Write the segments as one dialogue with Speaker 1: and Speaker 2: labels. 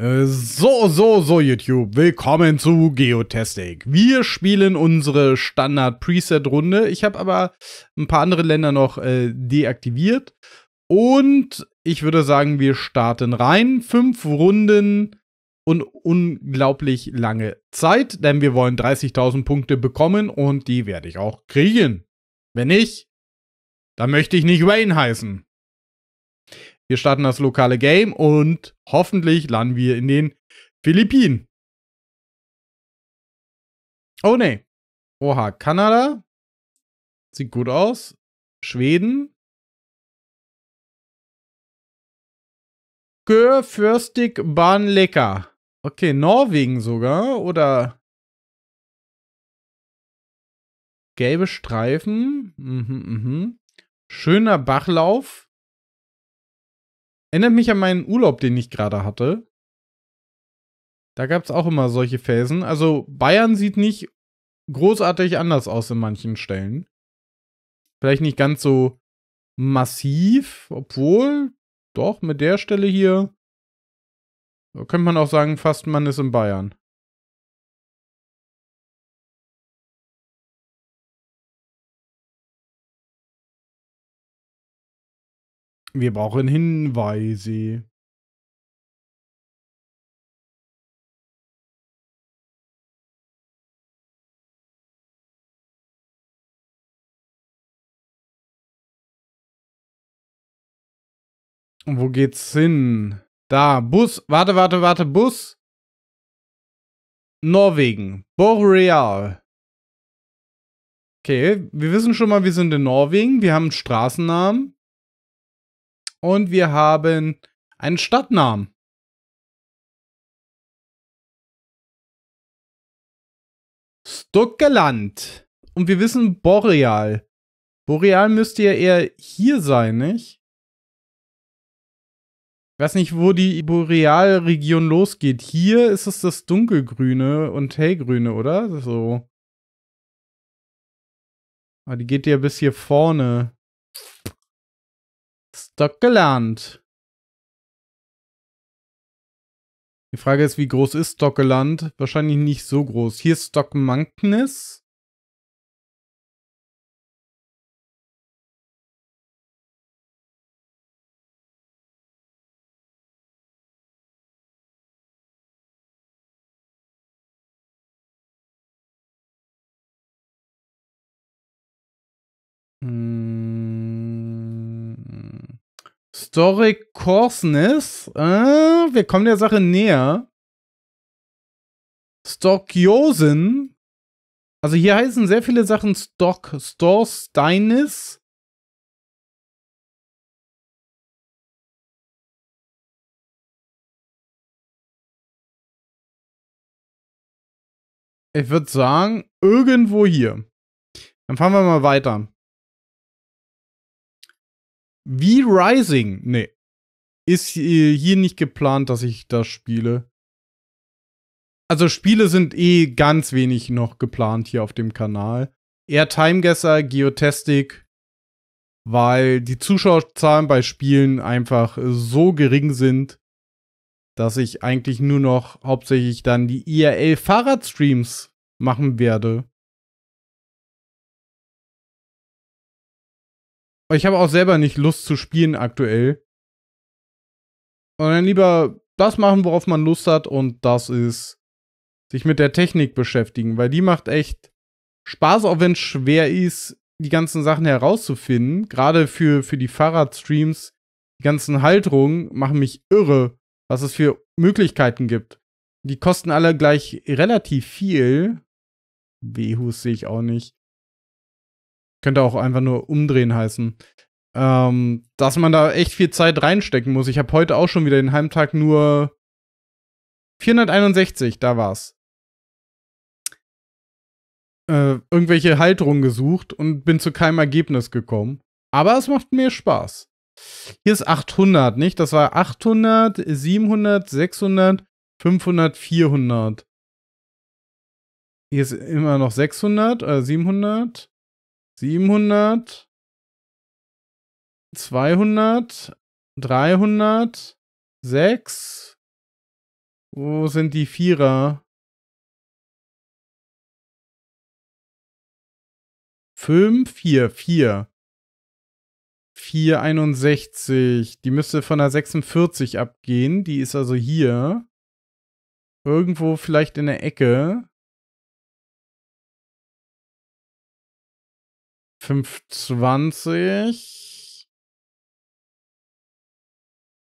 Speaker 1: Äh, so, so, so, YouTube. Willkommen zu Geotastic. Wir spielen unsere Standard-Preset-Runde. Ich habe aber ein paar andere Länder noch äh, deaktiviert. Und ich würde sagen, wir starten rein. Fünf Runden und unglaublich lange Zeit, denn wir wollen 30.000 Punkte bekommen und die werde ich auch kriegen. Wenn nicht, dann möchte ich nicht Wayne
Speaker 2: heißen. Wir starten das lokale Game und hoffentlich landen wir in den Philippinen. Oh ne. Oha, Kanada. Sieht gut aus. Schweden. Förstig Bahnlecker. Okay, Norwegen sogar. Oder
Speaker 1: gelbe Streifen. Mhm, mhm. Schöner Bachlauf. Erinnert mich an meinen Urlaub, den ich gerade hatte. Da gab es auch immer solche Phasen. Also Bayern sieht nicht großartig anders aus in manchen Stellen. Vielleicht nicht ganz so
Speaker 2: massiv, obwohl, doch, mit der Stelle hier, könnte man auch sagen, fast man ist in Bayern. Wir brauchen Hinweise. Und wo geht's hin? Da, Bus. Warte, warte, warte, Bus. Norwegen. Boreal.
Speaker 1: Okay, wir wissen schon mal, wir sind in Norwegen. Wir haben einen Straßennamen.
Speaker 2: Und wir haben einen Stadtnamen. Stuckeland. Und wir wissen Boreal. Boreal müsste ja eher hier sein,
Speaker 1: nicht? Ich weiß nicht, wo die Borealregion losgeht. Hier ist es das dunkelgrüne und hellgrüne, oder? So.
Speaker 2: Aber ah, die geht ja bis hier vorne. Samstag gelernt. Die Frage ist, wie groß ist Stockeland? Wahrscheinlich nicht so groß. Hier ist Stockmankness. Hm.
Speaker 1: Story Coarseness. Äh, wir kommen der Sache
Speaker 2: näher. Stockiosen. Also hier heißen sehr viele Sachen Stock, Storsteinis. Ich würde sagen, irgendwo hier. Dann fahren wir mal weiter.
Speaker 1: Wie Rising? Nee. Ist äh, hier nicht geplant, dass ich das spiele. Also Spiele sind eh ganz wenig noch geplant hier auf dem Kanal. Eher Timeguesser, Geotastic, weil die Zuschauerzahlen bei Spielen einfach so gering sind, dass ich eigentlich
Speaker 2: nur noch hauptsächlich dann die IRL-Fahrradstreams e machen werde. Ich habe auch selber nicht Lust zu spielen aktuell. Und dann lieber das machen, worauf man
Speaker 1: Lust hat und das ist sich mit der Technik beschäftigen, weil die macht echt Spaß, auch wenn es schwer ist, die ganzen Sachen herauszufinden. Gerade für, für die Fahrradstreams, die ganzen Halterungen machen mich irre, was es für Möglichkeiten gibt. Die kosten alle gleich relativ viel. Wehus sehe ich auch nicht. Könnte auch einfach nur umdrehen heißen. Ähm, dass man da echt viel Zeit reinstecken muss. Ich habe heute auch schon wieder den Heimtag nur 461, da war's. Äh, irgendwelche Halterungen gesucht und bin zu keinem Ergebnis gekommen. Aber es macht mir Spaß. Hier ist 800, nicht? Das war 800, 700, 600,
Speaker 2: 500, 400. Hier ist immer noch 600, äh, 700. 700, 200, 300, 6. Wo sind die Vierer? 5, 4, 4. 4,
Speaker 1: 61. Die müsste von der 46 abgehen. Die ist also hier.
Speaker 2: Irgendwo vielleicht in der Ecke. 520.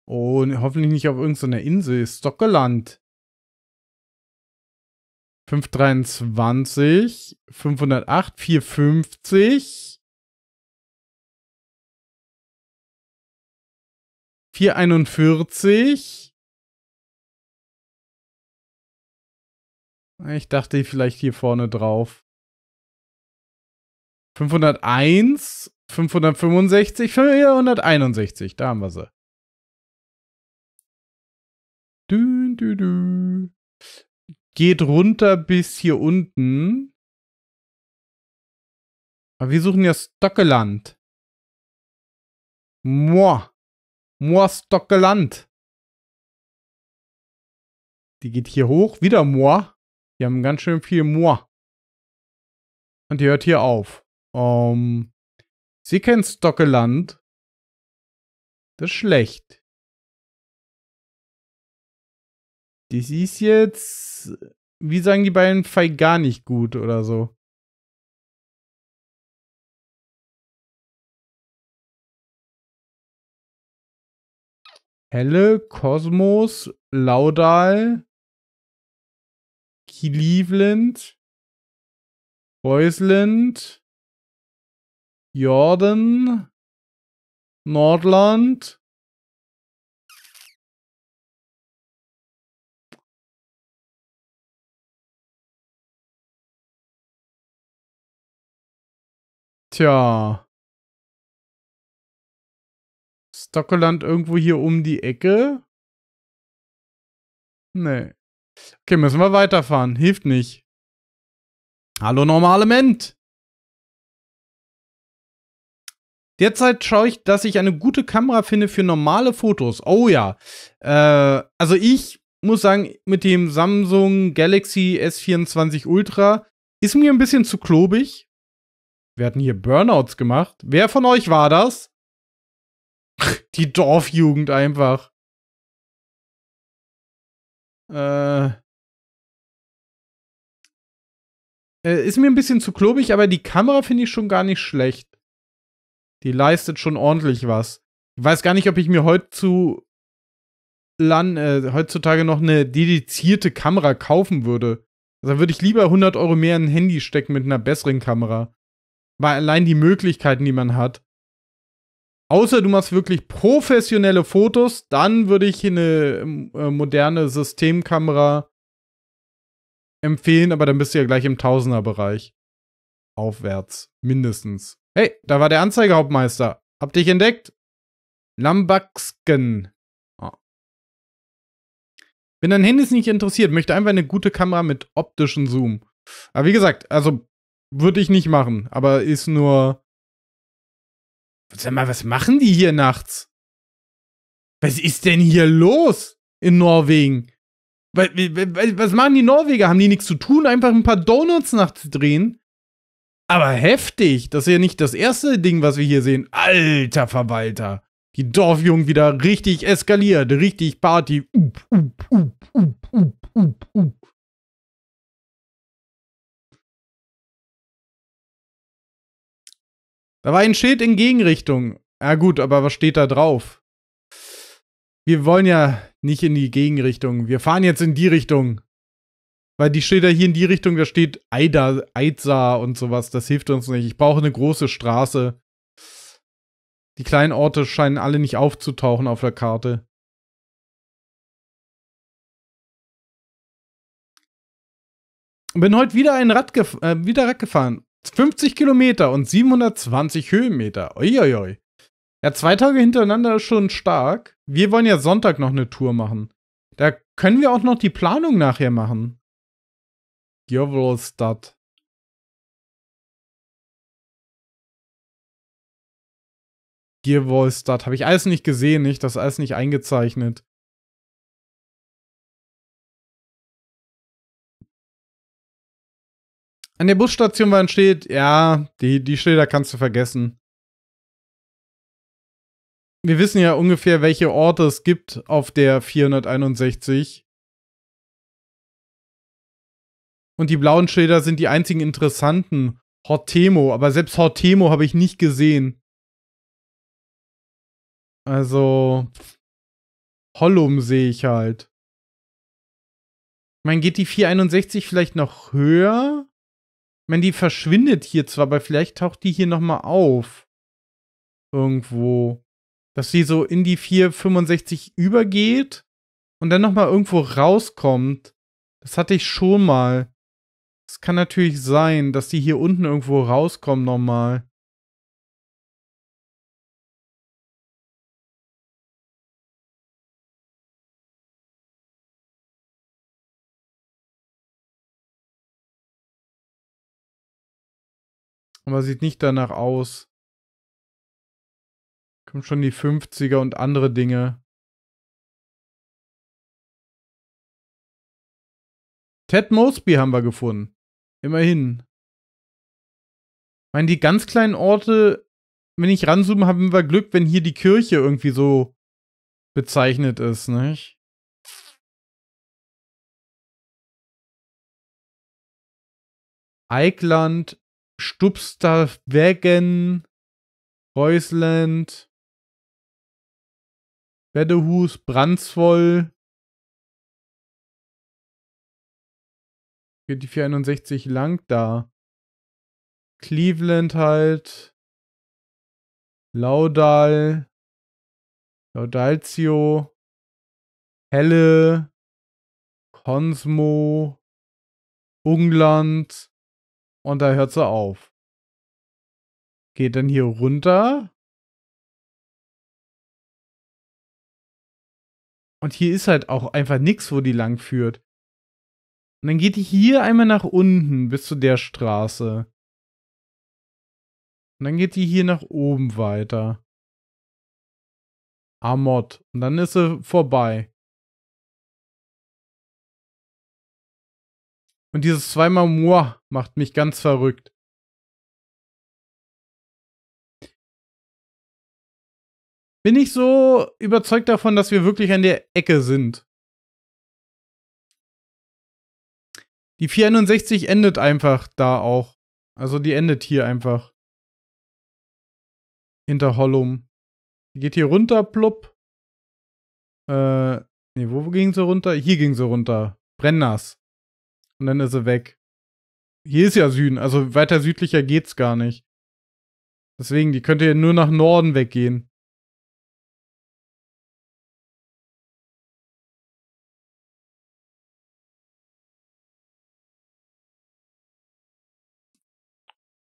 Speaker 2: Und oh, hoffentlich nicht auf irgendeiner so Insel. Stockeland. 523, 508, 450, 441. Ich dachte vielleicht hier vorne drauf. 501, 565, 461. Da haben wir sie. Dün, dün, dün. Geht runter bis hier unten. Aber wir suchen ja Stockeland. Moa. Moa Stockeland. Die geht hier hoch. Wieder Moa. Die haben ganz schön viel Moa. Und die hört hier auf. Um, ähm, sie kennt Stockeland. Das ist schlecht. Das ist jetzt, wie sagen die beiden, Fei gar nicht gut oder so. Helle, Kosmos, Laudal, Cleveland, Beusland, Jordan, Nordland. Tja. Stockeland irgendwo hier um die Ecke? Nee. Okay, müssen wir weiterfahren. Hilft nicht. Hallo, normale Ment. Derzeit schaue ich, dass ich eine
Speaker 1: gute Kamera finde für normale Fotos. Oh ja. Äh, also ich muss sagen, mit dem Samsung Galaxy S24 Ultra ist mir ein bisschen zu
Speaker 2: klobig. Wir hatten hier Burnouts gemacht. Wer von euch war das? Die Dorfjugend einfach. Äh, äh, ist mir ein bisschen zu
Speaker 1: klobig, aber die Kamera finde ich schon gar nicht schlecht. Die leistet schon ordentlich was. Ich weiß gar nicht, ob ich mir äh, heutzutage noch eine dedizierte Kamera kaufen würde. Also würde ich lieber 100 Euro mehr in ein Handy stecken mit einer besseren Kamera. Weil allein die Möglichkeiten, die man hat. Außer du machst wirklich professionelle Fotos, dann würde ich eine ähm, äh, moderne Systemkamera empfehlen, aber dann bist du ja gleich im Tausenderbereich. Aufwärts, mindestens. Hey, da war der Anzeigehauptmeister. Hab dich entdeckt. Lambaxken. Oh. Bin an Handys nicht interessiert, möchte einfach eine gute Kamera mit optischen Zoom. Aber wie gesagt, also würde ich nicht machen, aber ist nur. Sag mal, was machen die hier nachts? Was ist denn hier los in Norwegen? Was machen die Norweger? Haben die nichts zu tun? Einfach ein paar Donuts nachts drehen? Aber heftig, das ist ja nicht das erste Ding, was wir hier sehen. Alter Verwalter.
Speaker 2: Die Dorfjungen wieder richtig eskaliert, richtig Party. Up, up, up, up, up, up, up. Da war ein Schild in Gegenrichtung. Ja gut, aber was
Speaker 1: steht da drauf? Wir wollen ja nicht in die Gegenrichtung. Wir fahren jetzt in die Richtung. Weil die steht ja hier in die Richtung, da steht Aida, Aidsa und sowas. Das hilft uns nicht. Ich brauche eine große Straße. Die kleinen Orte scheinen
Speaker 2: alle nicht aufzutauchen auf der Karte. Bin heute wieder ein Rad, gef äh, wieder Rad gefahren.
Speaker 1: 50 Kilometer und 720 Höhenmeter. Uiuiui. Ja, zwei Tage hintereinander ist schon stark. Wir wollen ja Sonntag noch eine Tour machen. Da können wir auch noch die
Speaker 2: Planung nachher machen. Djurgårdsstadt Gearwallstadt. Habe ich alles nicht gesehen, nicht? Das ist alles nicht eingezeichnet. An der Busstation wo ein Schild. Ja, die, die Schilder kannst du vergessen.
Speaker 1: Wir wissen ja ungefähr, welche Orte es gibt auf der 461.
Speaker 2: Und die blauen Schilder sind die einzigen interessanten. Hortemo, aber selbst Hortemo habe ich nicht gesehen. Also, Hollum sehe ich halt.
Speaker 1: Ich meine, geht die 461 vielleicht noch höher? Ich meine, die verschwindet hier zwar, aber vielleicht taucht die hier nochmal auf. Irgendwo. Dass sie so in die 465 übergeht und dann nochmal irgendwo rauskommt.
Speaker 2: Das hatte ich schon mal. Es kann natürlich sein, dass die hier unten irgendwo rauskommen nochmal. Aber sieht nicht danach aus. Kommen schon die 50er und andere Dinge. Ted Mosby haben wir gefunden. Immerhin. Ich meine, die ganz kleinen Orte, wenn ich ranzoome, haben wir Glück, wenn hier die Kirche irgendwie so bezeichnet ist, nicht? Eickland, Stubsterwegen, Reusland, Wedehus, Brandsvoll, geht die 461 lang da. Cleveland halt. Laudal. Laudalzio. Helle. Konsmo. Ungland. Und da hört sie auf. Geht dann hier runter. Und hier ist halt auch einfach nichts, wo die lang führt. Und dann geht die hier einmal nach unten bis zu der Straße. Und dann geht die hier nach oben weiter. Amod. Und dann ist sie vorbei. Und dieses zweimal Moa macht mich ganz verrückt. Bin ich so überzeugt davon, dass wir wirklich an der Ecke sind. Die 461 endet einfach da auch. Also die endet hier einfach. Hinter Hollum. Die geht hier runter, plupp. Äh, nee, wo ging sie runter? Hier ging sie runter.
Speaker 1: Brenners. Und dann ist sie weg. Hier ist ja Süden, also weiter südlicher
Speaker 2: geht's gar nicht. Deswegen, die könnte ja nur nach Norden weggehen.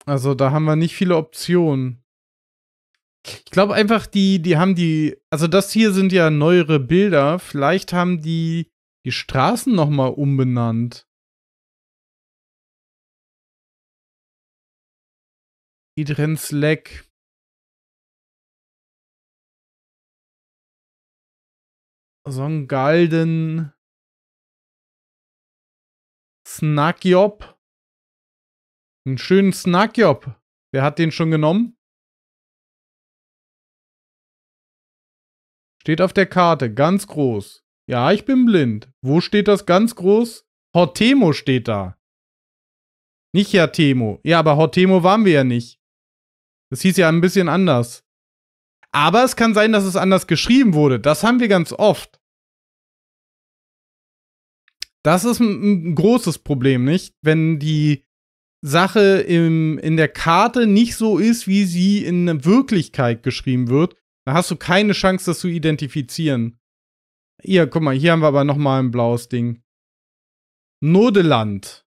Speaker 2: Also da haben wir nicht viele Optionen. Ich glaube einfach, die, die
Speaker 1: haben die, also das hier sind ja neuere Bilder. Vielleicht haben die die Straßen
Speaker 2: noch mal umbenannt. Idrensleck. Songalden. Snakjop. Einen schönen Snackjob. Wer hat den schon genommen? Steht auf der Karte, ganz groß. Ja, ich bin blind. Wo steht das
Speaker 1: ganz groß? Hortemo steht da. Nicht ja Temo. Ja, aber Hortemo waren wir ja nicht. Das hieß ja ein bisschen anders. Aber es kann sein, dass es anders geschrieben wurde. Das haben wir ganz oft. Das ist ein, ein großes Problem, nicht? Wenn die Sache im, in der Karte nicht so ist, wie sie in Wirklichkeit geschrieben wird, dann hast du keine Chance, das zu identifizieren. Hier, guck mal, hier haben wir aber nochmal ein blaues Ding. Nodeland.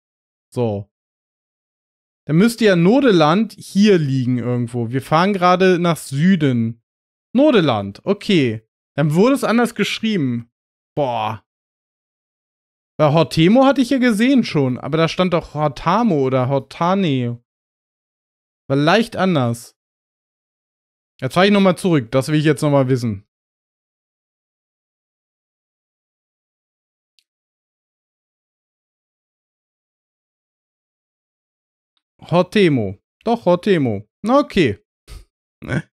Speaker 1: So. Dann müsste ja Nodeland hier liegen irgendwo. Wir fahren gerade nach Süden. Nodeland, okay. Dann wurde es anders geschrieben. Boah. Bei äh, Hortemo hatte ich ja gesehen schon, aber da stand doch Hortamo oder Hortane.
Speaker 2: War leicht anders. Jetzt fahre ich nochmal zurück, das will ich jetzt nochmal wissen. Hortemo. Doch, Hortemo. Na, okay.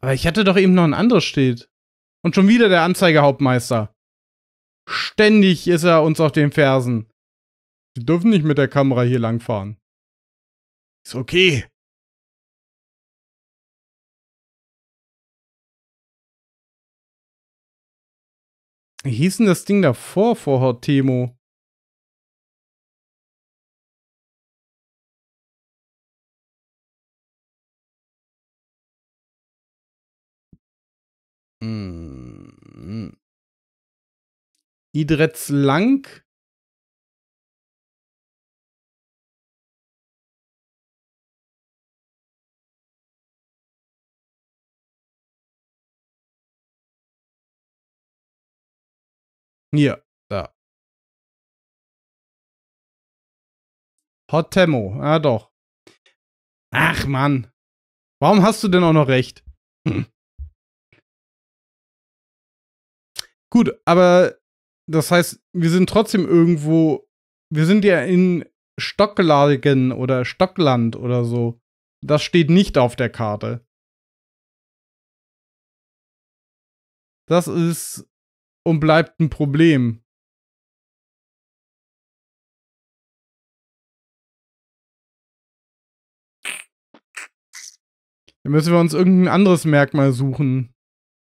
Speaker 2: Aber ich hatte doch eben noch ein anderes Steht. Und schon wieder der
Speaker 1: Anzeigehauptmeister. Ständig ist er uns auf den Fersen. Sie
Speaker 2: dürfen nicht mit der Kamera hier langfahren. Ist okay. Wie hieß denn das Ding davor, vor Temo? Hm. Idretz Lang. Hier, da. Hottemo, ja doch. Ach Mann. Warum hast du denn auch noch recht? Hm. Gut, aber das heißt, wir sind trotzdem irgendwo, wir sind ja
Speaker 1: in Stocklagen oder Stockland oder so. Das steht nicht auf der
Speaker 2: Karte. Das ist und bleibt ein Problem. Dann müssen wir uns irgendein anderes Merkmal suchen.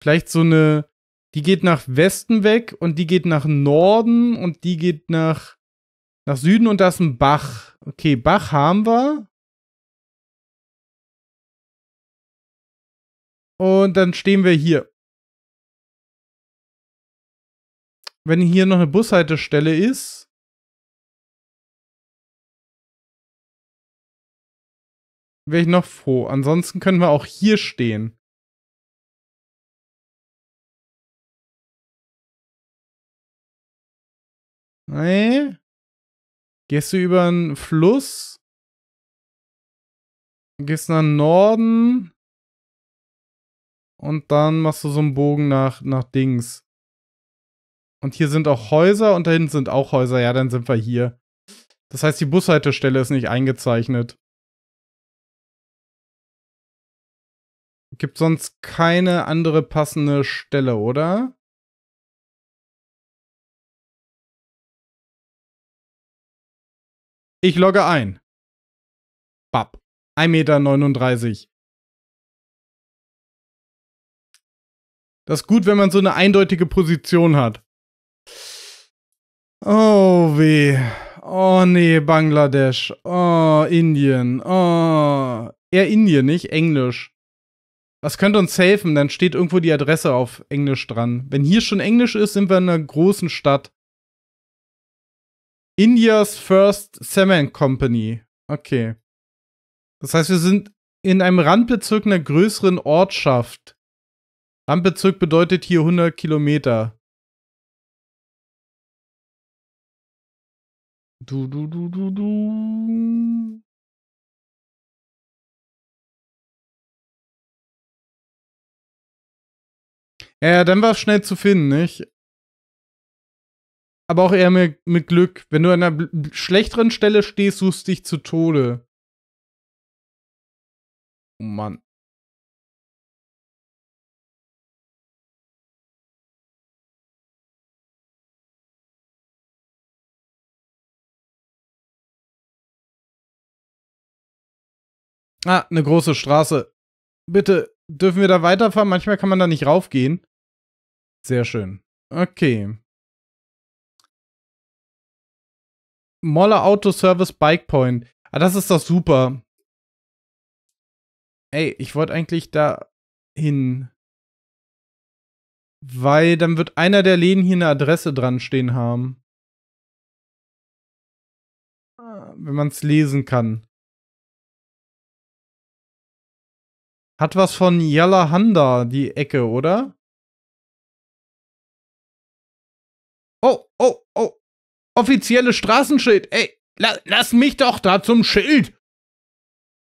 Speaker 2: Vielleicht so eine die geht
Speaker 1: nach Westen weg und die geht nach Norden und die geht nach, nach Süden
Speaker 2: und da ist ein Bach. Okay, Bach haben wir. Und dann stehen wir hier. Wenn hier noch eine Bushaltestelle ist. Wäre ich noch froh. Ansonsten können wir auch hier stehen. Nee. Gehst du über einen Fluss? Gehst nach Norden? Und dann machst du so einen Bogen nach, nach Dings.
Speaker 1: Und hier sind auch Häuser und da hinten sind auch Häuser. Ja, dann sind wir hier. Das heißt, die Bushaltestelle ist nicht eingezeichnet.
Speaker 2: Gibt sonst keine andere passende Stelle, oder? Ich logge ein. Bab. 1,39 Meter. Das ist gut, wenn man so eine eindeutige Position hat. Oh weh. Oh
Speaker 1: nee, Bangladesch. Oh, Indien. Oh. Eher Indien, nicht Englisch. Das könnte uns helfen, dann steht irgendwo die Adresse auf Englisch dran. Wenn hier schon Englisch ist, sind wir in einer großen Stadt. India's First Cement Company. Okay. Das heißt, wir sind in einem
Speaker 2: Randbezirk einer größeren Ortschaft. Randbezirk bedeutet hier 100 Kilometer. Du, du, du, du, du. Ja, dann war es schnell zu finden, nicht? aber auch eher mit, mit Glück. Wenn du an einer schlechteren Stelle stehst, suchst du dich zu Tode. Oh Mann. Ah, eine große Straße. Bitte, dürfen wir da weiterfahren? Manchmal kann man da nicht raufgehen. Sehr schön. Okay. Moller Auto Service Bike Point. Ah, das ist doch super. Ey, ich wollte eigentlich da hin. Weil dann wird einer der Läden hier eine Adresse dran stehen haben. Ah, wenn man es lesen kann. Hat was von Yalahanda, die Ecke, oder? Oh, oh, oh, offizielle Straßenschild. Ey, la lass mich doch da zum Schild.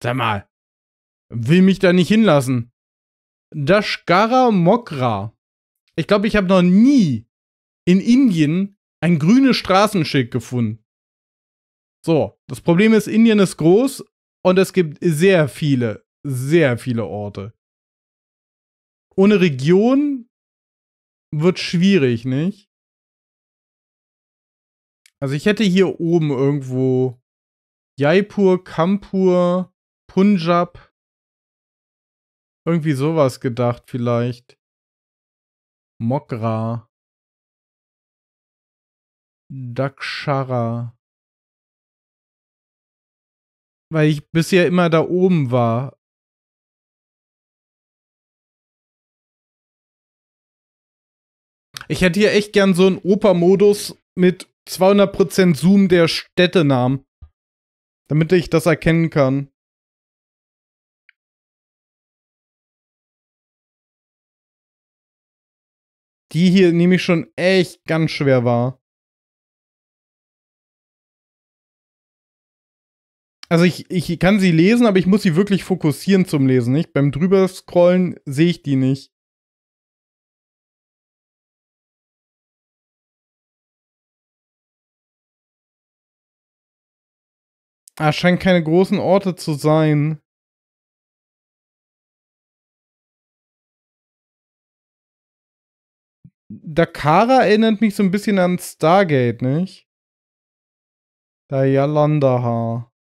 Speaker 2: Sag mal, will
Speaker 1: mich da nicht hinlassen. Dashkara Mokra. Ich glaube, ich habe noch nie in Indien ein grünes Straßenschild gefunden. So, das Problem ist, Indien ist groß und es gibt sehr viele, sehr
Speaker 2: viele Orte. Ohne Region wird schwierig, nicht? Also ich hätte hier oben
Speaker 1: irgendwo Jaipur, Kampur, Punjab.
Speaker 2: Irgendwie sowas gedacht vielleicht. Mokra. Dakshara. Weil ich bisher immer da oben war. Ich hätte hier echt gern so einen Oper-Modus mit 200% Zoom der Städtenamen. Damit ich das erkennen kann. Die hier nehme ich schon echt ganz schwer wahr. Also ich, ich kann sie lesen, aber ich muss sie wirklich fokussieren zum Lesen. Nicht? Beim drüberscrollen sehe ich die nicht. Ah, scheint keine großen Orte zu sein. Dakara erinnert mich so ein bisschen an Stargate, nicht? Da Yalandaha.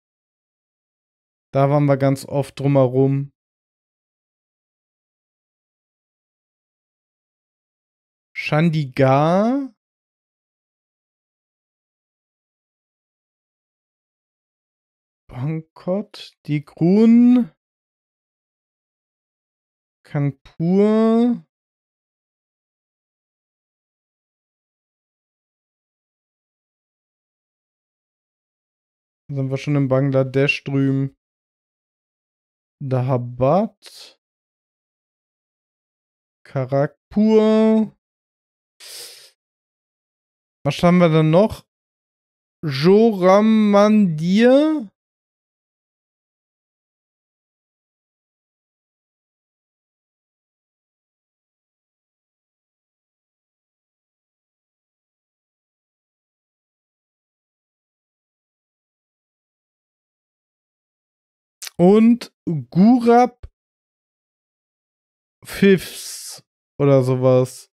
Speaker 2: Da waren wir ganz oft drumherum. Chandigarh? Bangkok, die Grun, Kanpur, sind wir schon in Bangladesch drüben. Dahabad, Karakpur. Was haben wir dann noch? Joramandir. Und Gurab Fifths oder sowas.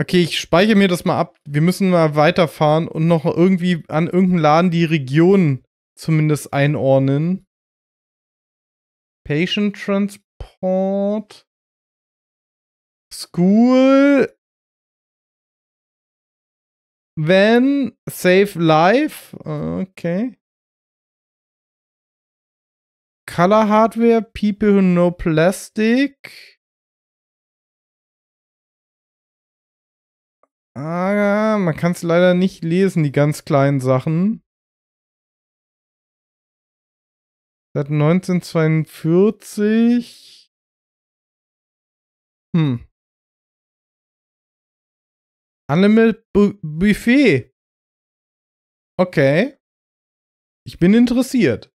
Speaker 2: Okay, ich speichere mir
Speaker 1: das mal ab. Wir müssen mal weiterfahren und noch irgendwie an irgendeinem Laden die Region
Speaker 2: zumindest einordnen. Patient Transport. School. Wenn Save Life, Okay. Color Hardware, People Who Know Plastic. Ah, man kann es leider nicht lesen, die ganz kleinen Sachen. Seit 1942. Hm. Animal Bu Buffet. Okay. Ich bin interessiert.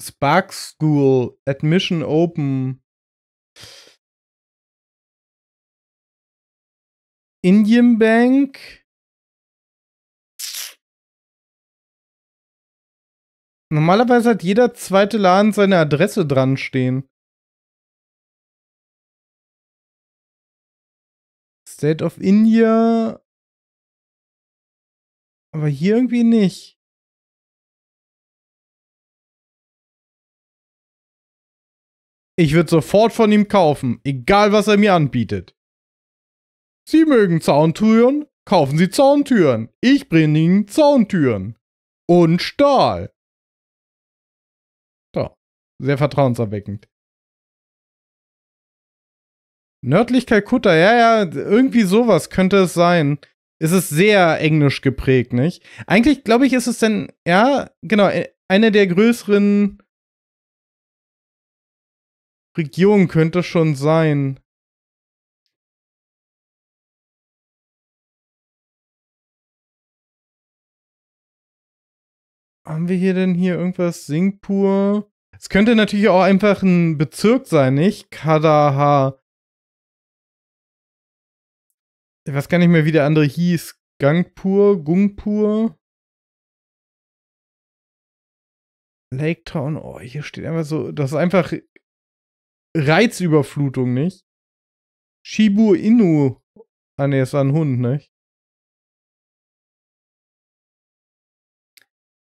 Speaker 2: Spark School Admission Open. Indian Bank. Normalerweise hat jeder zweite Laden seine Adresse dran stehen. State of India. Aber hier irgendwie nicht. Ich würde sofort von ihm kaufen, egal was er mir anbietet.
Speaker 1: Sie mögen Zauntüren? Kaufen Sie Zauntüren. Ich bringe Ihnen Zauntüren.
Speaker 2: Und Stahl sehr vertrauenserweckend. Nördlich Kalkutta, ja, ja,
Speaker 1: irgendwie sowas könnte es sein. Es ist sehr englisch geprägt, nicht? Eigentlich, glaube ich,
Speaker 2: ist es denn, ja, genau, e, eine der größeren Regionen könnte schon sein. Haben wir hier denn hier irgendwas? Singpur? Es könnte natürlich auch einfach
Speaker 1: ein Bezirk sein, nicht? Kadaha.
Speaker 2: Ich weiß gar nicht mehr, wie der andere hieß. Gangpur, Gungpur. Lake Town. Oh, hier steht einfach so. Das ist einfach Reizüberflutung, nicht? Shibu Inu. Ah, ne, es war ein Hund, nicht?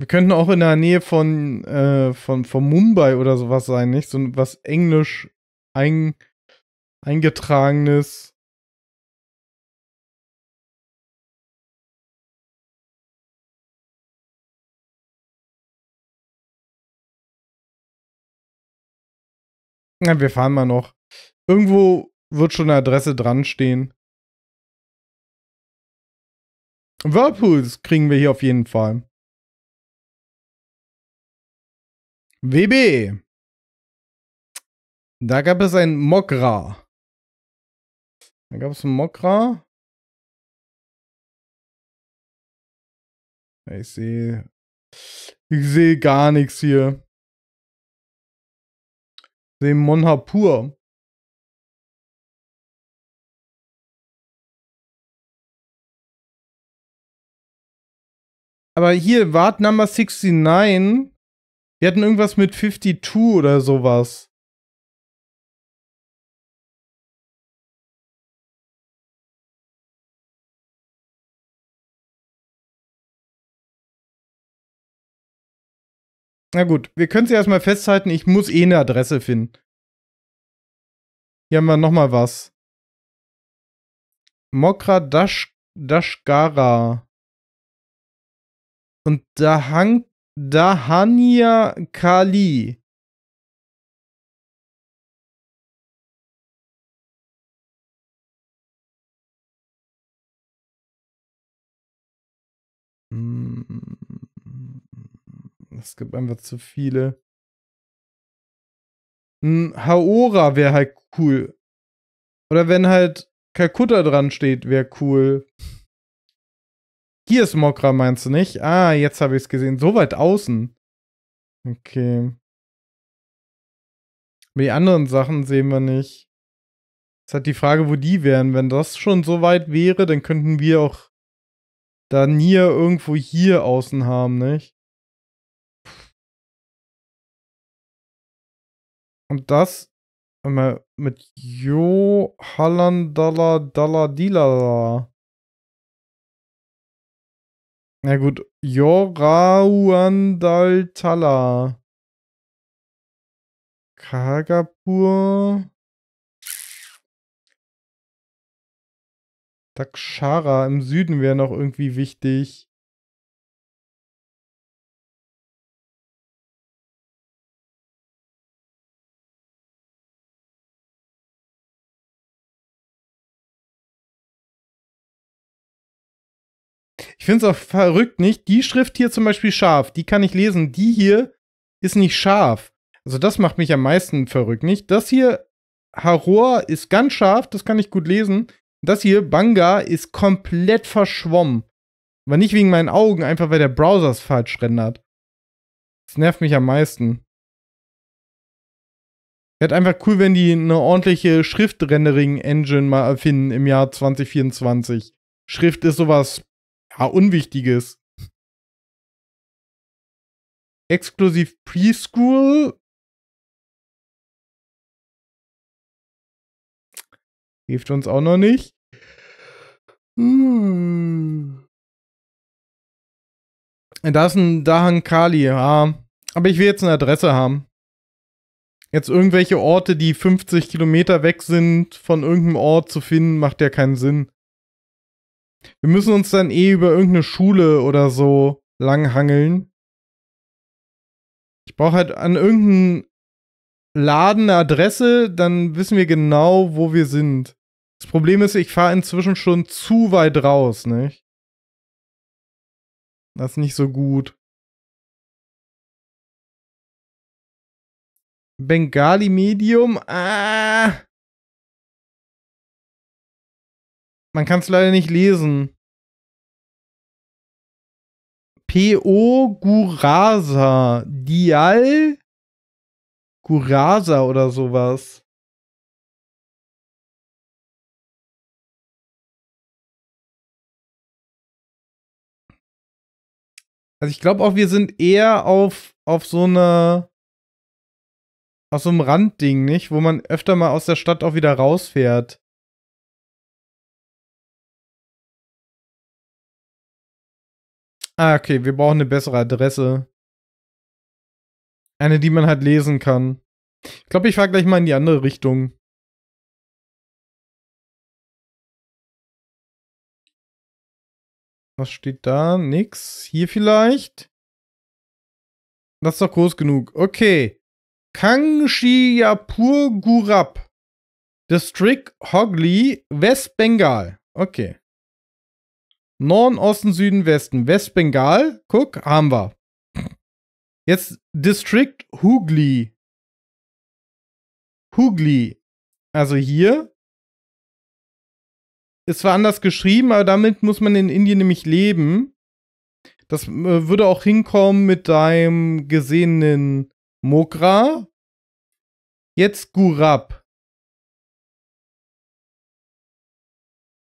Speaker 2: Wir könnten auch in der Nähe von, äh, von, von Mumbai oder sowas sein, nicht? So was englisch ein, eingetragenes. Na, wir fahren mal noch. Irgendwo wird schon eine Adresse dran stehen. Whirlpools kriegen wir hier auf jeden Fall. WB. Da gab es ein Mokra. Da gab es ein Mokra. Ich sehe. Ich sehe gar nichts hier. Ich sehe Monhapur. Aber hier, Wart Number 69 wir hatten irgendwas mit 52 oder sowas. Na gut, wir können es erstmal festhalten, ich muss eh eine Adresse finden. Hier haben wir nochmal was. Mokra Dash Dashgara. Und da hangt Dahania Kali. Es mm. gibt einfach zu viele.
Speaker 1: Ein Haora wäre halt cool. Oder wenn halt Kalkutta dran steht, wäre cool. Hier ist Mokra, meinst du nicht? Ah, jetzt habe ich es gesehen. So weit außen. Okay. Aber die anderen Sachen sehen wir nicht. Es halt die Frage, wo die wären. Wenn das schon
Speaker 2: so weit wäre, dann könnten wir auch da nie irgendwo hier außen haben, nicht? Und das mit Jo Hallandala Dala Dilala. Na gut, Jorauandaltala. Kagapur. Dakshara im Süden wäre noch irgendwie wichtig. Ich finde es auch verrückt nicht. Die Schrift hier
Speaker 1: zum Beispiel scharf, die kann ich lesen. Die hier ist nicht scharf. Also das macht mich am meisten verrückt nicht. Das hier, Haror, ist ganz scharf, das kann ich gut lesen. Das hier, Banga, ist komplett verschwommen. Aber nicht wegen meinen Augen, einfach weil der Browser es falsch rendert. Das nervt mich am meisten. Wäre einfach cool, wenn die eine ordentliche schriftrendering engine mal erfinden im Jahr
Speaker 2: 2024. Schrift ist sowas Ah, Unwichtiges. Exklusiv Preschool. Hilft uns auch noch nicht. Hm. Da
Speaker 1: ist ein Dahan Kali, ja. Aber ich will jetzt eine Adresse haben. Jetzt irgendwelche Orte, die 50 Kilometer weg sind, von irgendeinem Ort zu finden, macht ja keinen Sinn.
Speaker 2: Wir müssen uns dann eh über irgendeine Schule oder so langhangeln. Ich brauche halt an irgendeinem
Speaker 1: Laden eine Adresse, dann wissen wir genau, wo wir sind. Das Problem ist, ich fahre inzwischen
Speaker 2: schon zu weit raus, nicht? Das ist nicht so gut. Bengali Medium? Ah! Man kann es leider nicht lesen. P.O. Gurasa. Dial Gurasa oder sowas. Also ich glaube auch, wir sind eher auf, auf so eine auf so einem Randding, nicht? Wo man öfter mal aus der Stadt auch wieder rausfährt. Ah, okay, wir brauchen eine bessere Adresse. Eine, die man halt lesen kann. Ich glaube, ich fahre gleich mal in die andere Richtung. Was steht da? Nix. Hier vielleicht? Das ist doch groß genug. Okay. Kangshiyapur
Speaker 1: Gurab. District Hogli, West Bengal. Okay. Norden, Osten, Süden, Westen, Westbengal, guck, haben
Speaker 2: wir. Jetzt District Hugli. Hugli. Also hier. Ist
Speaker 1: zwar anders geschrieben, aber damit muss man in Indien nämlich leben. Das äh, würde auch
Speaker 2: hinkommen mit deinem gesehenen Mokra. Jetzt Gurab.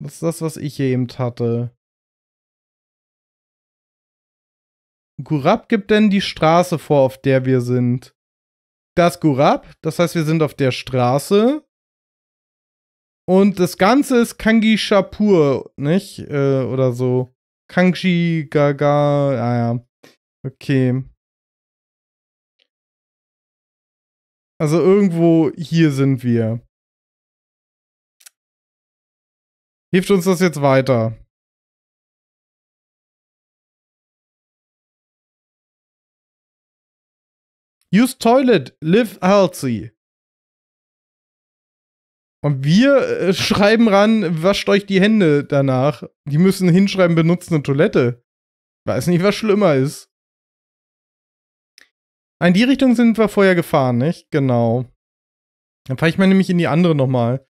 Speaker 2: Das ist das, was ich hier eben hatte.
Speaker 1: Gurab gibt denn die Straße vor, auf der wir sind. Das Gurab, das heißt, wir sind auf der Straße. Und das Ganze ist Kangi
Speaker 2: Shapur, nicht? Äh, oder so. Kangshi Gaga, ja, ja. Okay. Also irgendwo hier sind wir. Hilft uns das jetzt weiter? Use toilet, live healthy. Und wir äh, schreiben ran, wascht euch die
Speaker 1: Hände danach. Die müssen hinschreiben, benutzt eine Toilette. Weiß nicht, was schlimmer ist.
Speaker 2: In die Richtung sind wir vorher gefahren, nicht? Genau. Dann fahre ich mal nämlich in die andere nochmal.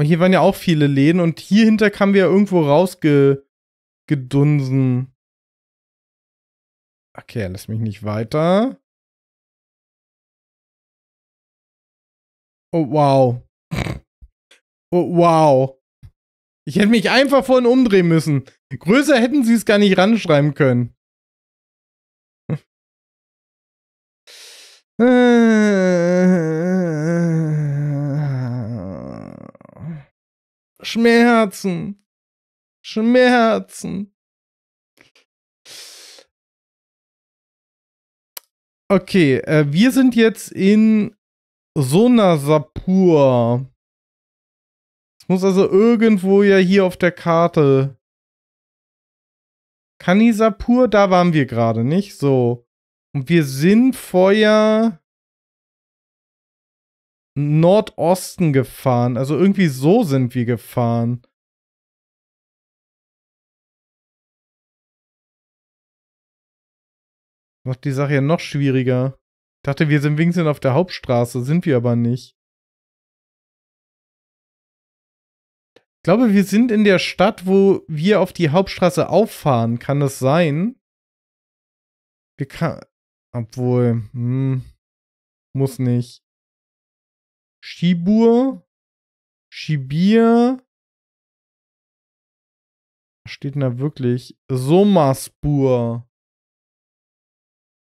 Speaker 2: hier waren ja auch viele Läden und hier hinter kamen wir irgendwo rausge gedunsen. Okay, lass mich nicht weiter. Oh, wow. Oh, wow. Ich hätte
Speaker 1: mich einfach vorhin umdrehen müssen. Größer hätten sie es gar nicht ranschreiben können.
Speaker 2: Schmerzen. Schmerzen. Okay, äh, wir sind jetzt in
Speaker 1: Sonasapur. Es muss also irgendwo ja hier auf
Speaker 2: der Karte. Kanisapur, da waren wir gerade, nicht? So. Und wir sind vorher Nordosten gefahren. Also irgendwie so sind wir gefahren. Macht die Sache ja noch schwieriger. Ich dachte, wir sind wenigstens auf der Hauptstraße, sind wir aber nicht. Ich glaube, wir sind in der Stadt, wo wir auf die Hauptstraße auffahren. Kann das sein? Wir kann. Obwohl, hm, muss nicht. Schibur. Schibir. Was steht denn da wirklich? Somaspur.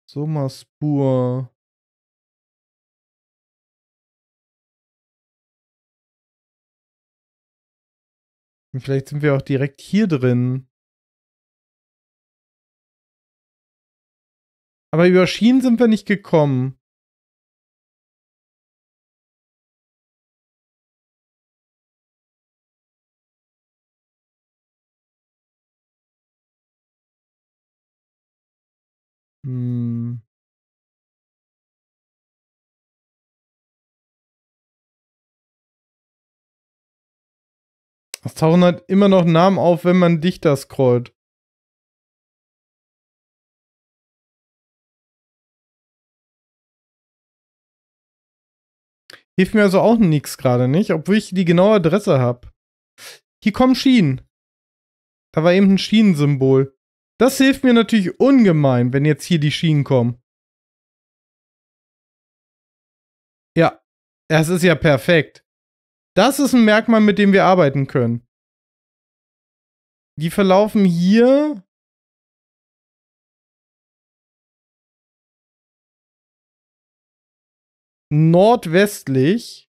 Speaker 2: Sommerspur. Und vielleicht sind wir auch direkt hier drin. Aber über Schienen sind wir nicht gekommen. Hm. tauchen halt immer noch Namen auf, wenn man dichter scrollt. Hilft mir also auch nichts gerade nicht, obwohl ich die genaue Adresse habe. Hier kommen Schienen. Da war eben ein Schienensymbol. Das hilft mir natürlich ungemein, wenn jetzt hier die Schienen kommen. Ja, es ist ja perfekt. Das ist ein Merkmal, mit dem wir arbeiten können. Die verlaufen hier nordwestlich.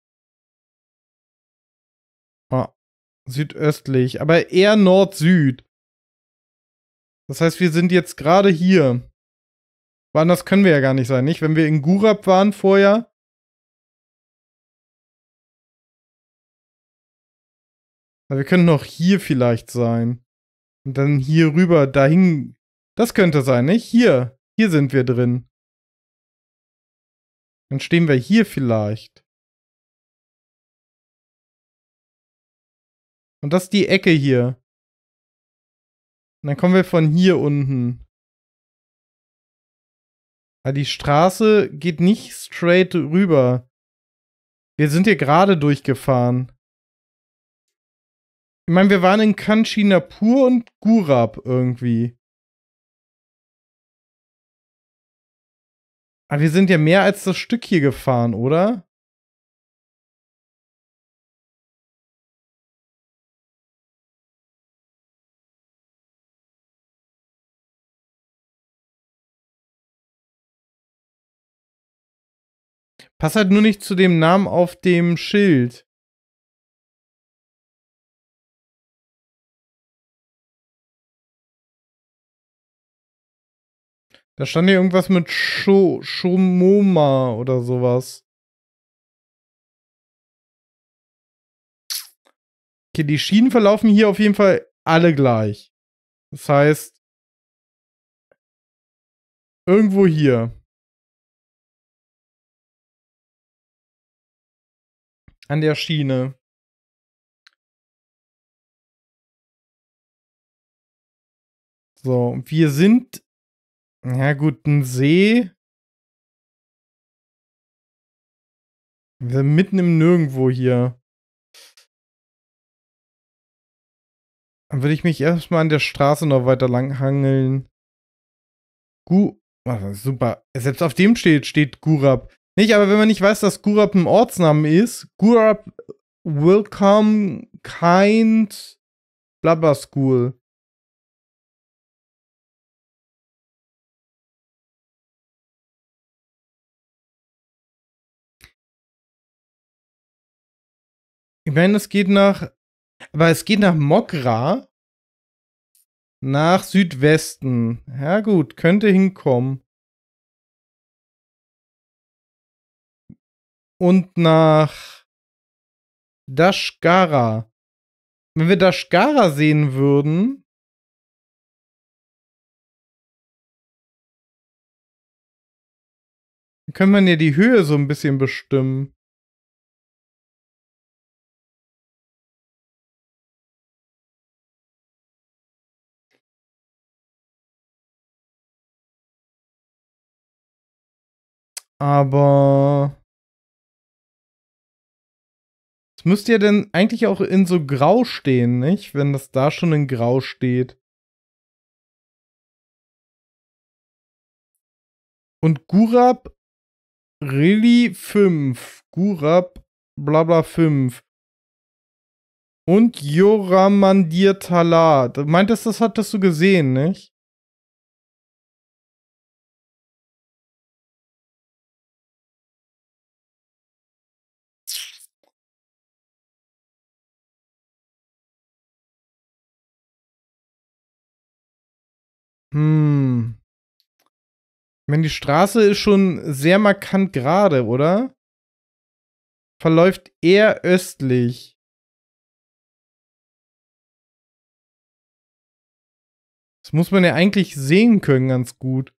Speaker 2: Ah, südöstlich, aber eher Nord-Süd. Das heißt, wir sind jetzt gerade hier. Woanders können wir ja gar nicht sein, nicht? Wenn wir in Gurab waren vorher. Aber also wir können noch hier vielleicht sein. Und dann hier rüber, dahin. Das könnte sein, nicht? Hier. Hier sind wir drin. Dann stehen wir hier vielleicht. Und das ist die Ecke hier. Und dann kommen wir von hier unten. Aber die Straße geht nicht straight rüber. Wir sind hier gerade durchgefahren. Ich meine, wir waren in Kanchinapur und Gurab irgendwie. Aber wir sind ja mehr als das Stück hier gefahren, oder? Pass halt nur nicht zu dem Namen auf dem Schild. Da stand hier irgendwas mit Sho Shomoma oder sowas. Okay, die Schienen verlaufen hier auf jeden Fall alle gleich. Das heißt, irgendwo hier. An der Schiene. So, wir sind ja, gut, ein See. Wir sind mitten im Nirgendwo hier. Dann würde ich mich erstmal an der Straße noch weiter lang hangeln. Gu.
Speaker 1: super. Selbst auf dem steht, steht Gurab. Nicht, aber wenn man nicht weiß, dass Gurab ein
Speaker 2: Ortsname ist, Gurab Welcome Kind Blabber School. Ich meine, es geht nach. Aber es geht nach Mokra. Nach Südwesten. Ja, gut, könnte hinkommen. Und nach Dashkara. Wenn wir Dashkara sehen würden. können wir ja die Höhe so ein bisschen bestimmen. Aber es müsste ja dann eigentlich auch in so grau stehen, nicht? Wenn das da schon in grau steht. Und Gurab Reli 5. Gurab blabla 5. Und Joramandir Talat. Meintest Du das hattest du gesehen, nicht? Hm. Ich meine, die Straße ist schon sehr markant gerade, oder? Verläuft eher östlich. Das muss man ja eigentlich sehen können ganz gut.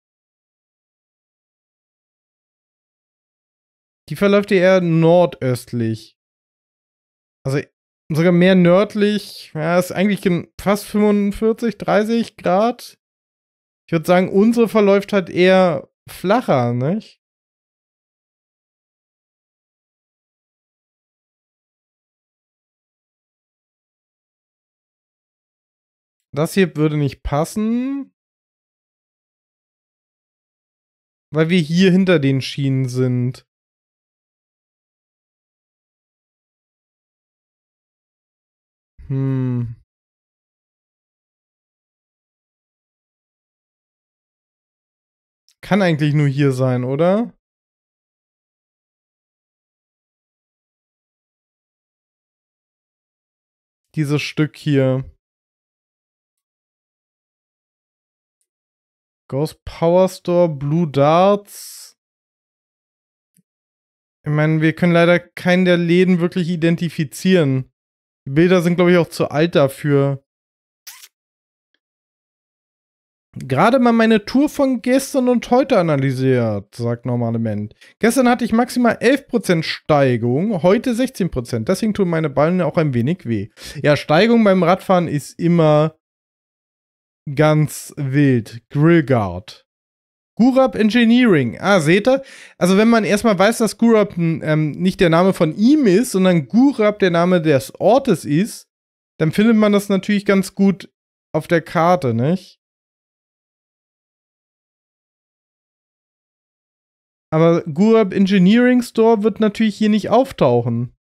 Speaker 2: Die verläuft eher nordöstlich. Also sogar mehr nördlich. Ja, ist eigentlich
Speaker 1: fast 45, 30 Grad. Ich würde sagen, unsere verläuft halt
Speaker 2: eher flacher, nicht? Das hier würde nicht passen. Weil wir hier hinter den Schienen sind. Hm. kann eigentlich nur hier sein, oder? Dieses Stück hier. Ghost Power Store, Blue Darts. Ich meine, wir können leider
Speaker 1: keinen der Läden wirklich identifizieren. Die Bilder sind, glaube ich, auch zu alt dafür. Gerade mal meine Tour von gestern und heute analysiert, sagt Normalement. Gestern hatte ich maximal 11% Steigung, heute 16%. Deswegen tun meine Ballen auch ein wenig weh. Ja, Steigung beim Radfahren ist immer ganz wild. Grillguard. Gurab Engineering. Ah, seht ihr? Also wenn man erstmal weiß, dass Gurab ähm, nicht der Name von ihm ist, sondern Gurab der Name des Ortes ist, dann findet man das natürlich
Speaker 2: ganz gut auf der Karte, nicht? Aber Gurab Engineering Store wird natürlich hier nicht auftauchen.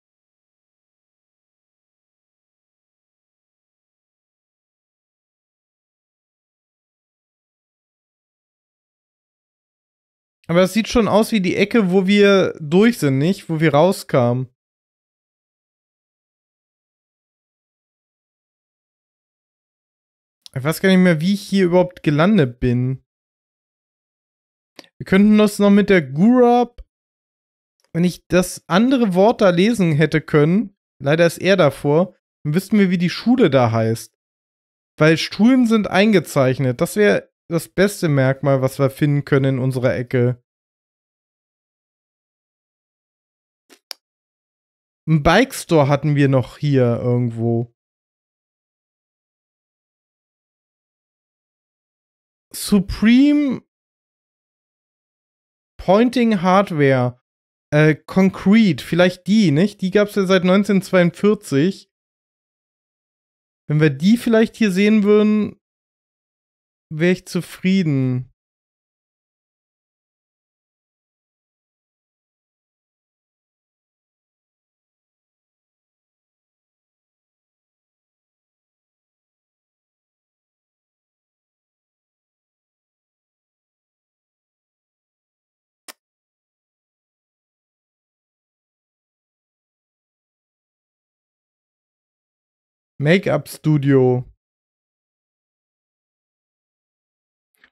Speaker 2: Aber es sieht schon aus wie die Ecke, wo wir durch sind, nicht? Wo wir rauskamen. Ich weiß gar nicht mehr, wie ich hier überhaupt gelandet bin.
Speaker 1: Wir könnten das noch mit der Gurab, wenn ich das andere Wort da lesen hätte können, leider ist er davor, dann wüssten wir, wie die Schule da heißt.
Speaker 2: Weil Stuhlen sind eingezeichnet. Das wäre das beste Merkmal, was wir finden können in unserer Ecke. Ein Bike Store hatten wir noch hier irgendwo. Supreme Pointing Hardware, äh, Concrete, vielleicht
Speaker 1: die, nicht? Die gab es ja seit 1942. Wenn wir die
Speaker 2: vielleicht hier sehen würden, wäre ich zufrieden. Make-up-Studio.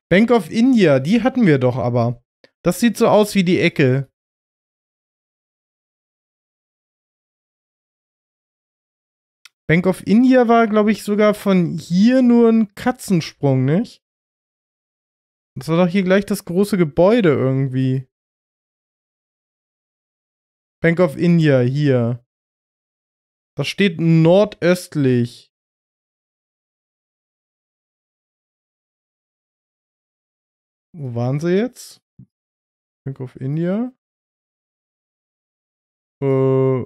Speaker 2: Bank of India, die hatten wir doch aber. Das sieht so aus wie die Ecke. Bank of India war, glaube ich, sogar von hier nur ein Katzensprung, nicht? Das war doch hier gleich das große Gebäude irgendwie. Bank of India hier. Da steht nordöstlich. Wo waren sie jetzt? Bank of India. Äh,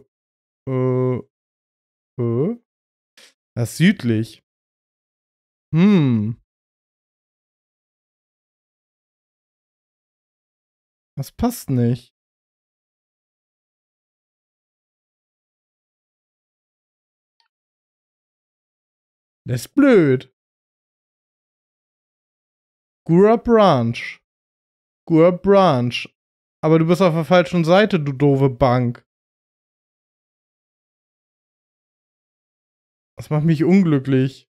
Speaker 2: äh, äh. Das südlich. Hm. Das passt nicht. Das ist blöd. Gura Branch. Gura Branch. Aber du bist auf der falschen Seite, du doofe Bank. Das macht mich unglücklich.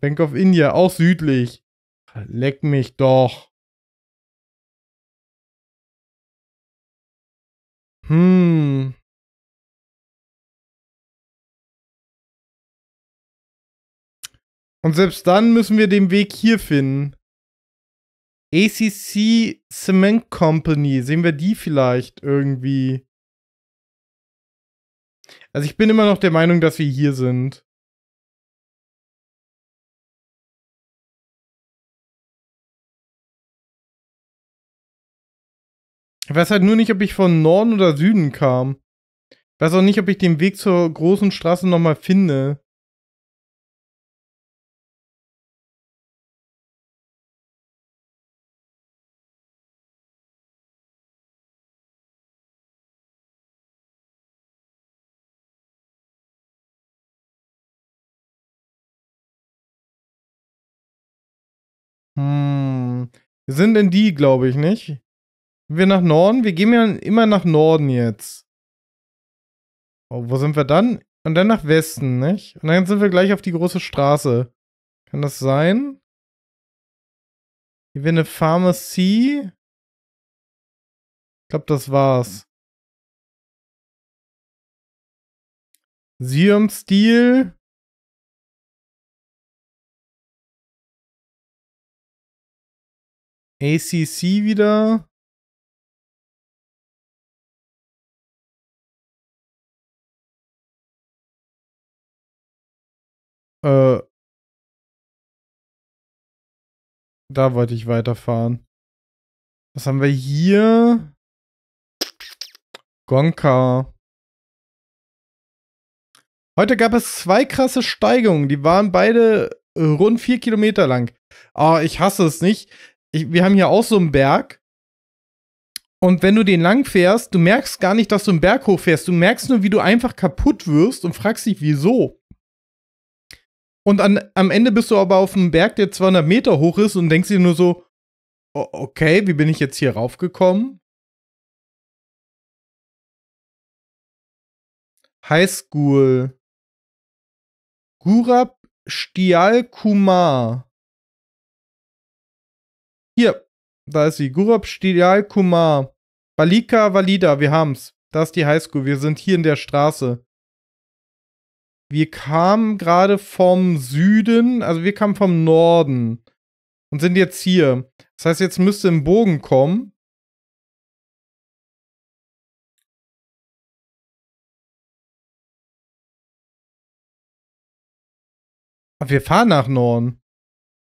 Speaker 2: Bank of India, auch südlich. Leck mich doch. Hm. Und selbst dann müssen wir den Weg hier finden.
Speaker 1: ACC Cement Company, sehen wir die vielleicht irgendwie?
Speaker 2: Also ich bin immer noch der Meinung, dass wir hier sind. Ich weiß halt nur nicht, ob ich von Norden oder Süden kam. Ich weiß auch nicht, ob ich den Weg zur großen Straße nochmal finde. Hm. Wir sind in die, glaube ich, nicht? Wir nach Norden? Wir gehen ja immer nach Norden
Speaker 1: jetzt. Oh, wo sind wir dann? Und dann nach Westen, nicht? Und dann
Speaker 2: sind wir gleich auf die große Straße. Kann das sein? Hier wäre eine Pharmacy. Ich glaube, das war's. Sium Stil. ACC wieder. Äh, da wollte ich weiterfahren. Was haben wir hier? Gonka. Heute gab es zwei krasse
Speaker 1: Steigungen. Die waren beide rund vier Kilometer lang. Ah, oh, ich hasse es nicht. Ich, wir haben hier auch so einen Berg. Und wenn du den lang fährst, du merkst gar nicht, dass du einen Berg hochfährst. Du merkst nur, wie du einfach kaputt wirst und fragst dich, wieso. Und an, am Ende bist du aber auf einem Berg, der 200 Meter hoch ist und denkst dir nur so,
Speaker 2: okay, wie bin ich jetzt hier raufgekommen? Highschool. Gurab Stial Kumar.
Speaker 1: Hier, da ist sie. Gurab Stial Kumar. Balika Valida, wir haben's. Da ist die Highschool. Wir sind hier in der Straße wir kamen gerade vom Süden, also wir kamen vom Norden und sind jetzt hier.
Speaker 2: Das heißt, jetzt müsste im Bogen kommen. Aber wir fahren nach Norden.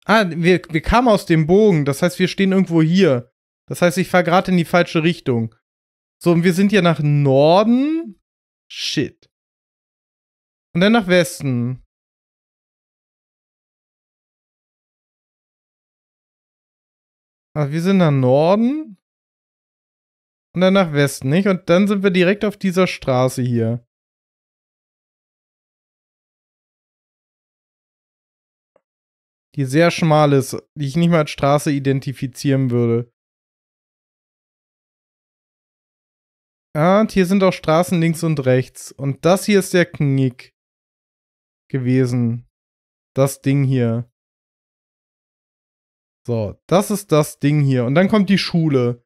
Speaker 2: Ah, wir, wir kamen aus dem Bogen.
Speaker 1: Das heißt, wir stehen irgendwo hier. Das heißt, ich fahre gerade in die falsche Richtung. So, und wir sind ja nach
Speaker 2: Norden. Shit. Und dann nach Westen. Also wir sind nach Norden. Und dann nach Westen, nicht? Und dann sind wir direkt auf dieser Straße hier. Die sehr schmal ist, die ich nicht mal als Straße identifizieren würde. Ja, und hier sind auch Straßen links und rechts. Und das hier ist der Knick
Speaker 1: gewesen. Das Ding hier. So, das ist das Ding hier. Und dann kommt die Schule.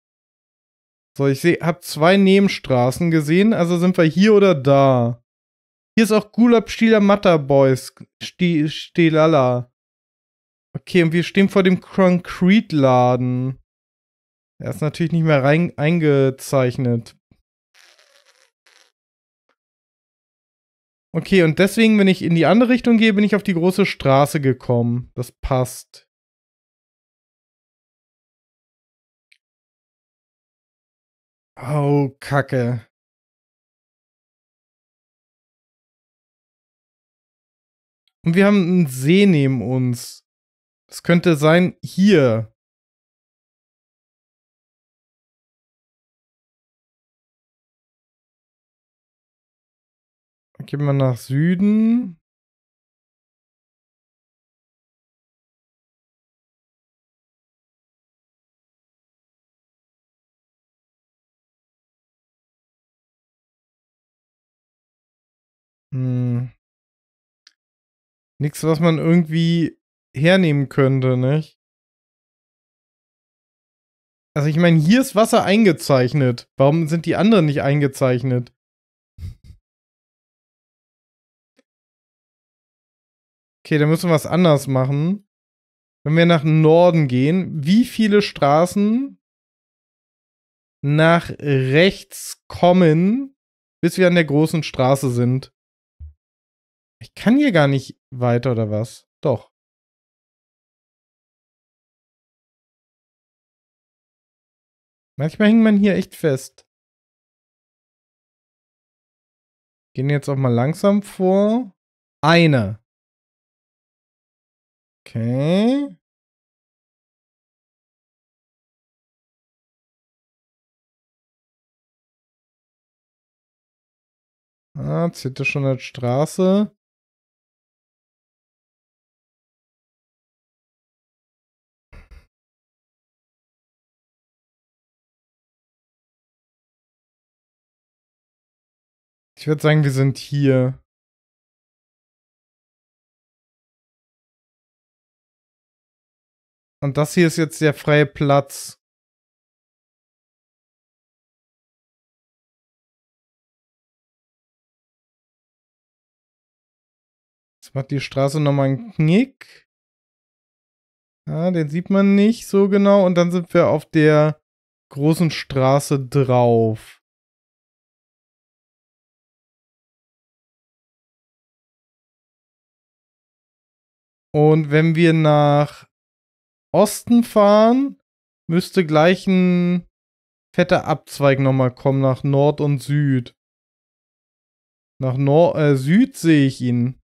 Speaker 1: So, ich habe zwei Nebenstraßen gesehen, also sind wir hier oder da. Hier ist auch Gulab Stieler Matter Boys. Stielala. Okay, und wir stehen vor dem Concrete-Laden. Er ist natürlich nicht mehr rein eingezeichnet.
Speaker 2: Okay, und deswegen, wenn ich in die andere Richtung gehe, bin ich auf die große Straße gekommen. Das passt. Oh, Kacke. Und wir haben einen See neben uns. Es könnte sein, hier. Gehen wir nach Süden. Hm. Nichts, was man irgendwie hernehmen könnte, nicht? Also ich meine, hier ist Wasser eingezeichnet. Warum sind die anderen nicht eingezeichnet? Okay, dann müssen wir was anders machen. Wenn wir nach Norden gehen, wie
Speaker 1: viele Straßen nach rechts
Speaker 2: kommen, bis wir an der großen Straße sind? Ich kann hier gar nicht weiter oder was? Doch. Manchmal hängt man hier echt fest. Gehen jetzt auch mal langsam vor. Eine. Okay. Ah, zieht er schon an Straße. Ich würde sagen, wir sind hier. Und das hier ist jetzt der freie Platz. Jetzt macht die Straße nochmal einen Knick. Ja, den sieht man nicht so genau. Und dann sind wir auf der großen Straße drauf. Und wenn wir nach Osten fahren,
Speaker 1: müsste gleich ein fetter Abzweig nochmal kommen nach Nord und Süd. Nach Nord, äh, Süd sehe ich ihn.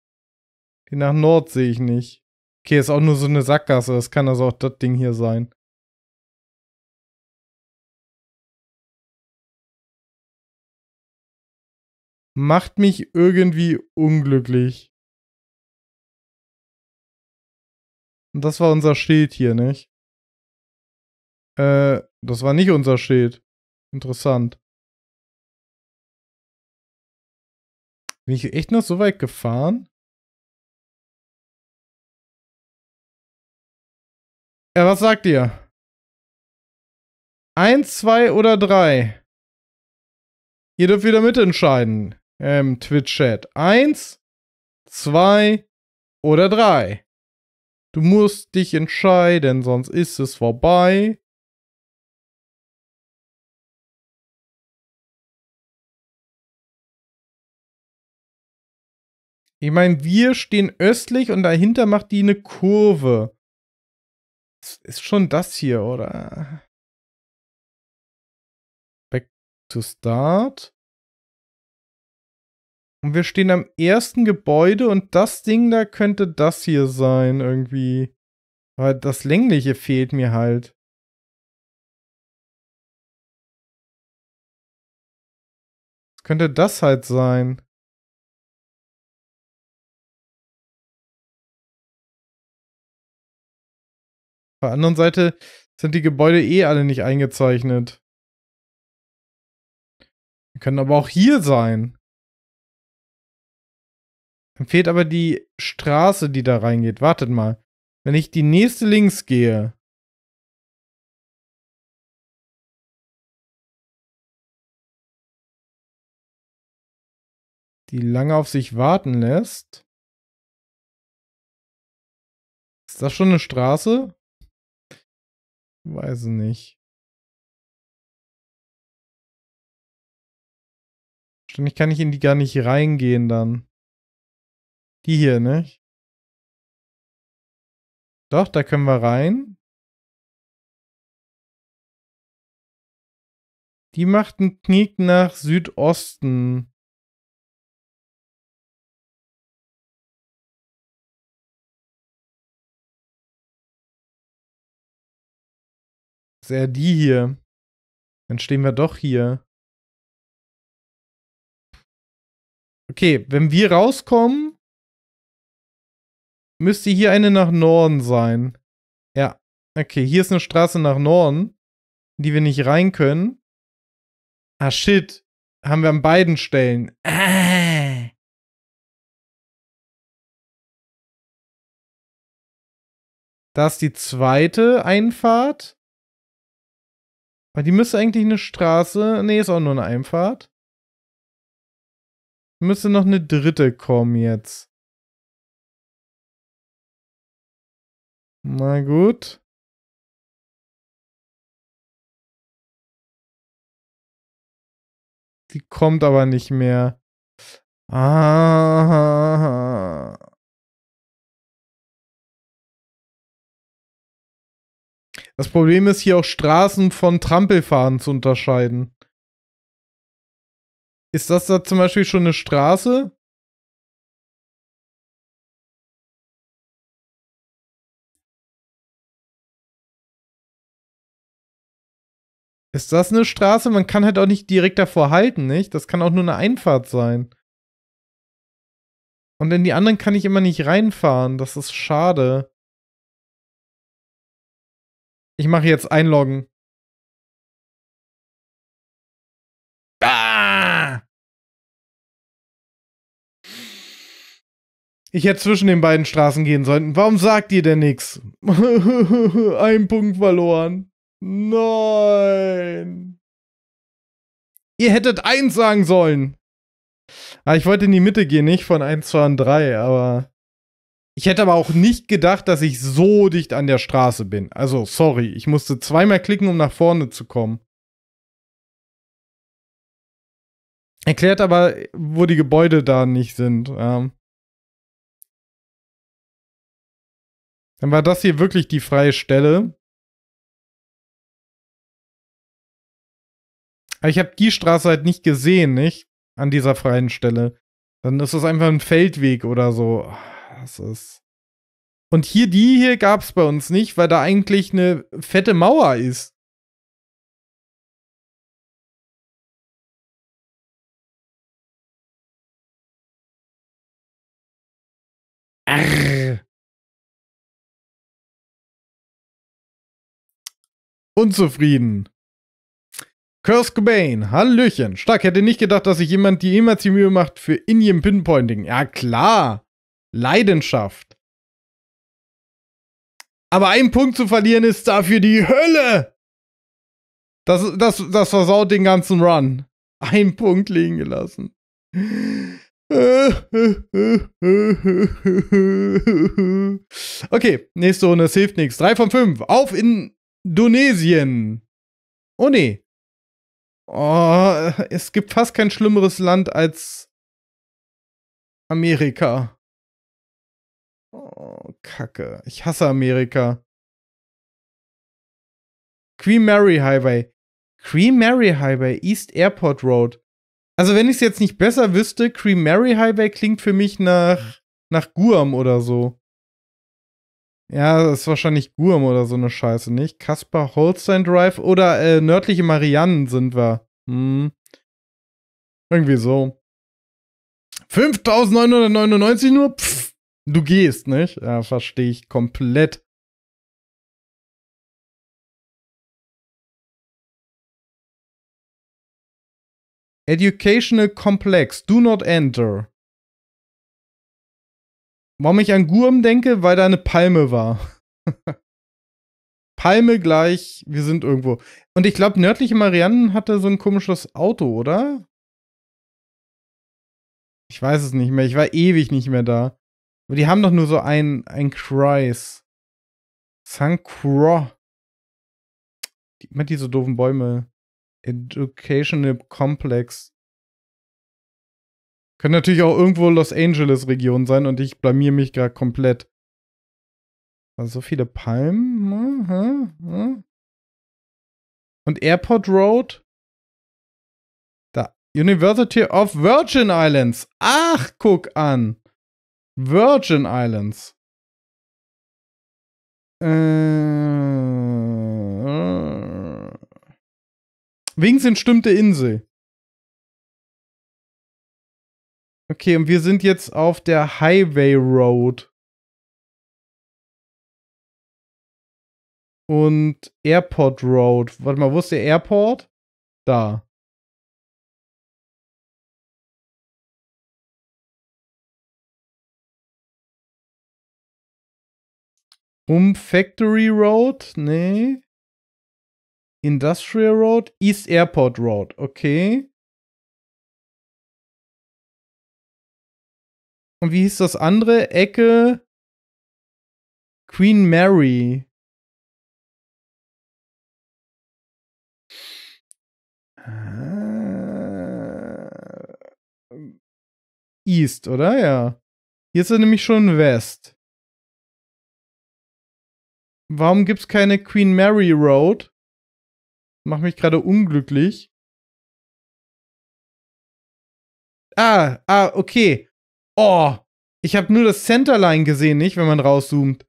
Speaker 2: Den nach Nord sehe ich nicht. Okay, ist auch nur so eine Sackgasse. Das kann also auch das Ding hier sein. Macht mich irgendwie unglücklich. Und das war unser Schild hier, nicht? Äh, das war nicht unser Schild. Interessant. Bin ich echt noch so weit gefahren? Ja, was sagt ihr? Eins, zwei oder drei? Ihr dürft wieder mitentscheiden im Twitch-Chat. Eins, zwei oder drei? Du musst dich entscheiden, sonst ist es vorbei. Ich meine, wir stehen östlich und dahinter macht die eine Kurve. Das ist schon das hier, oder? Back to start. Und wir stehen am ersten Gebäude und das Ding da könnte das hier sein, irgendwie. Weil das längliche fehlt mir halt. Könnte das halt sein. Auf der anderen Seite sind die Gebäude eh alle nicht eingezeichnet. Wir können aber auch hier sein. Dann fehlt aber die Straße, die da reingeht. Wartet mal. Wenn ich die nächste links gehe. Die lange auf sich warten lässt. Ist das schon eine Straße? Weiß nicht. Wahrscheinlich kann ich in die gar nicht reingehen dann. Die hier nicht. Ne? Doch, da können wir rein. Die macht einen Knick nach Südosten. Ist eher die hier. Dann stehen wir doch hier. Okay, wenn wir rauskommen, Müsste hier eine nach Norden sein. Ja. Okay, hier ist eine Straße nach Norden, in die wir nicht rein können. Ah, shit. Haben wir an beiden Stellen. Ah. Da ist die zweite Einfahrt. Aber die müsste eigentlich eine Straße. Nee, ist auch nur eine Einfahrt. Müsste noch eine dritte kommen jetzt. Na gut. Die kommt aber nicht mehr. Ah. Das Problem ist hier auch Straßen von Trampelfahren zu unterscheiden. Ist das da zum Beispiel schon eine Straße? Ist das eine Straße? Man kann halt auch nicht direkt davor halten, nicht? Das kann auch nur eine Einfahrt sein. Und in die anderen kann ich immer nicht reinfahren. Das ist schade. Ich mache jetzt einloggen. Ah! Ich hätte zwischen den
Speaker 1: beiden Straßen gehen sollen. Warum sagt ihr denn nichts? Ein Punkt verloren. Nein. Ihr hättet eins sagen sollen. Ah, ich wollte in die Mitte gehen, nicht von 1, 2 und 3, aber. Ich hätte aber auch nicht gedacht, dass ich so dicht an der Straße bin. Also, sorry, ich musste
Speaker 2: zweimal klicken, um nach vorne zu kommen. Erklärt aber, wo die Gebäude da nicht sind. Ähm Dann war das hier wirklich die freie Stelle. Aber ich habe die Straße halt nicht gesehen,
Speaker 1: nicht? An dieser freien Stelle. Dann ist das einfach ein Feldweg oder so. Ah, das
Speaker 2: ist. Und hier, die hier gab es bei uns nicht, weil da eigentlich eine fette Mauer ist. Arr. Unzufrieden. Curse Cobain, Hallöchen. Stark, hätte nicht gedacht,
Speaker 1: dass sich jemand die jemals die Mühe macht für Indian Pinpointing. Ja, klar. Leidenschaft.
Speaker 2: Aber einen Punkt zu verlieren ist dafür die Hölle. Das, das, das versaut den ganzen Run. Ein Punkt
Speaker 1: liegen gelassen. Okay, nächste Runde, es hilft nichts. Drei von fünf. Auf Indonesien.
Speaker 2: Oh nee, Oh, es gibt fast kein schlimmeres Land als Amerika. Oh, Kacke. Ich hasse Amerika.
Speaker 1: Queen Mary Highway. Queen Mary Highway, East Airport Road. Also, wenn ich es jetzt nicht besser wüsste, Queen Mary Highway klingt für mich nach, nach Guam oder so. Ja, das ist wahrscheinlich Gurm oder so eine Scheiße, nicht? Kaspar Holstein Drive oder äh, nördliche Marianen sind wir. Hm.
Speaker 2: Irgendwie so. 5999 nur? Pff, du gehst, nicht? Ja, verstehe ich komplett. Educational Complex. Do not enter. Warum ich an
Speaker 1: Gurm denke? Weil da eine Palme war. Palme gleich, wir sind irgendwo. Und ich glaube, nördliche Marianen hatte so ein komisches Auto, oder?
Speaker 2: Ich weiß es nicht mehr. Ich war ewig nicht mehr da. Aber die haben doch nur so ein, ein Kreis. St. Croix.
Speaker 1: Die, immer diese doofen Bäume. Educational Complex. Könnte natürlich auch irgendwo Los Angeles-Region sein und ich blamier mich gerade
Speaker 2: komplett. Also so viele Palmen. Hm, hm, hm. Und Airport Road? Da. University
Speaker 1: of Virgin Islands. Ach, guck an. Virgin Islands.
Speaker 2: Äh, äh. Wings in stimmte Insel. Okay, und wir sind jetzt auf der Highway Road. Und Airport Road. Warte mal, wo ist der Airport? Da. Um Factory Road? Nee. Industrial Road? East Airport Road. Okay. Und wie hieß das andere? Ecke Queen Mary. Äh, East, oder? Ja. Hier ist er nämlich schon West. Warum gibt es keine Queen Mary Road? Macht mich gerade unglücklich. Ah, ah, okay. Oh, ich habe nur das Centerline
Speaker 1: gesehen, nicht, wenn man rauszoomt.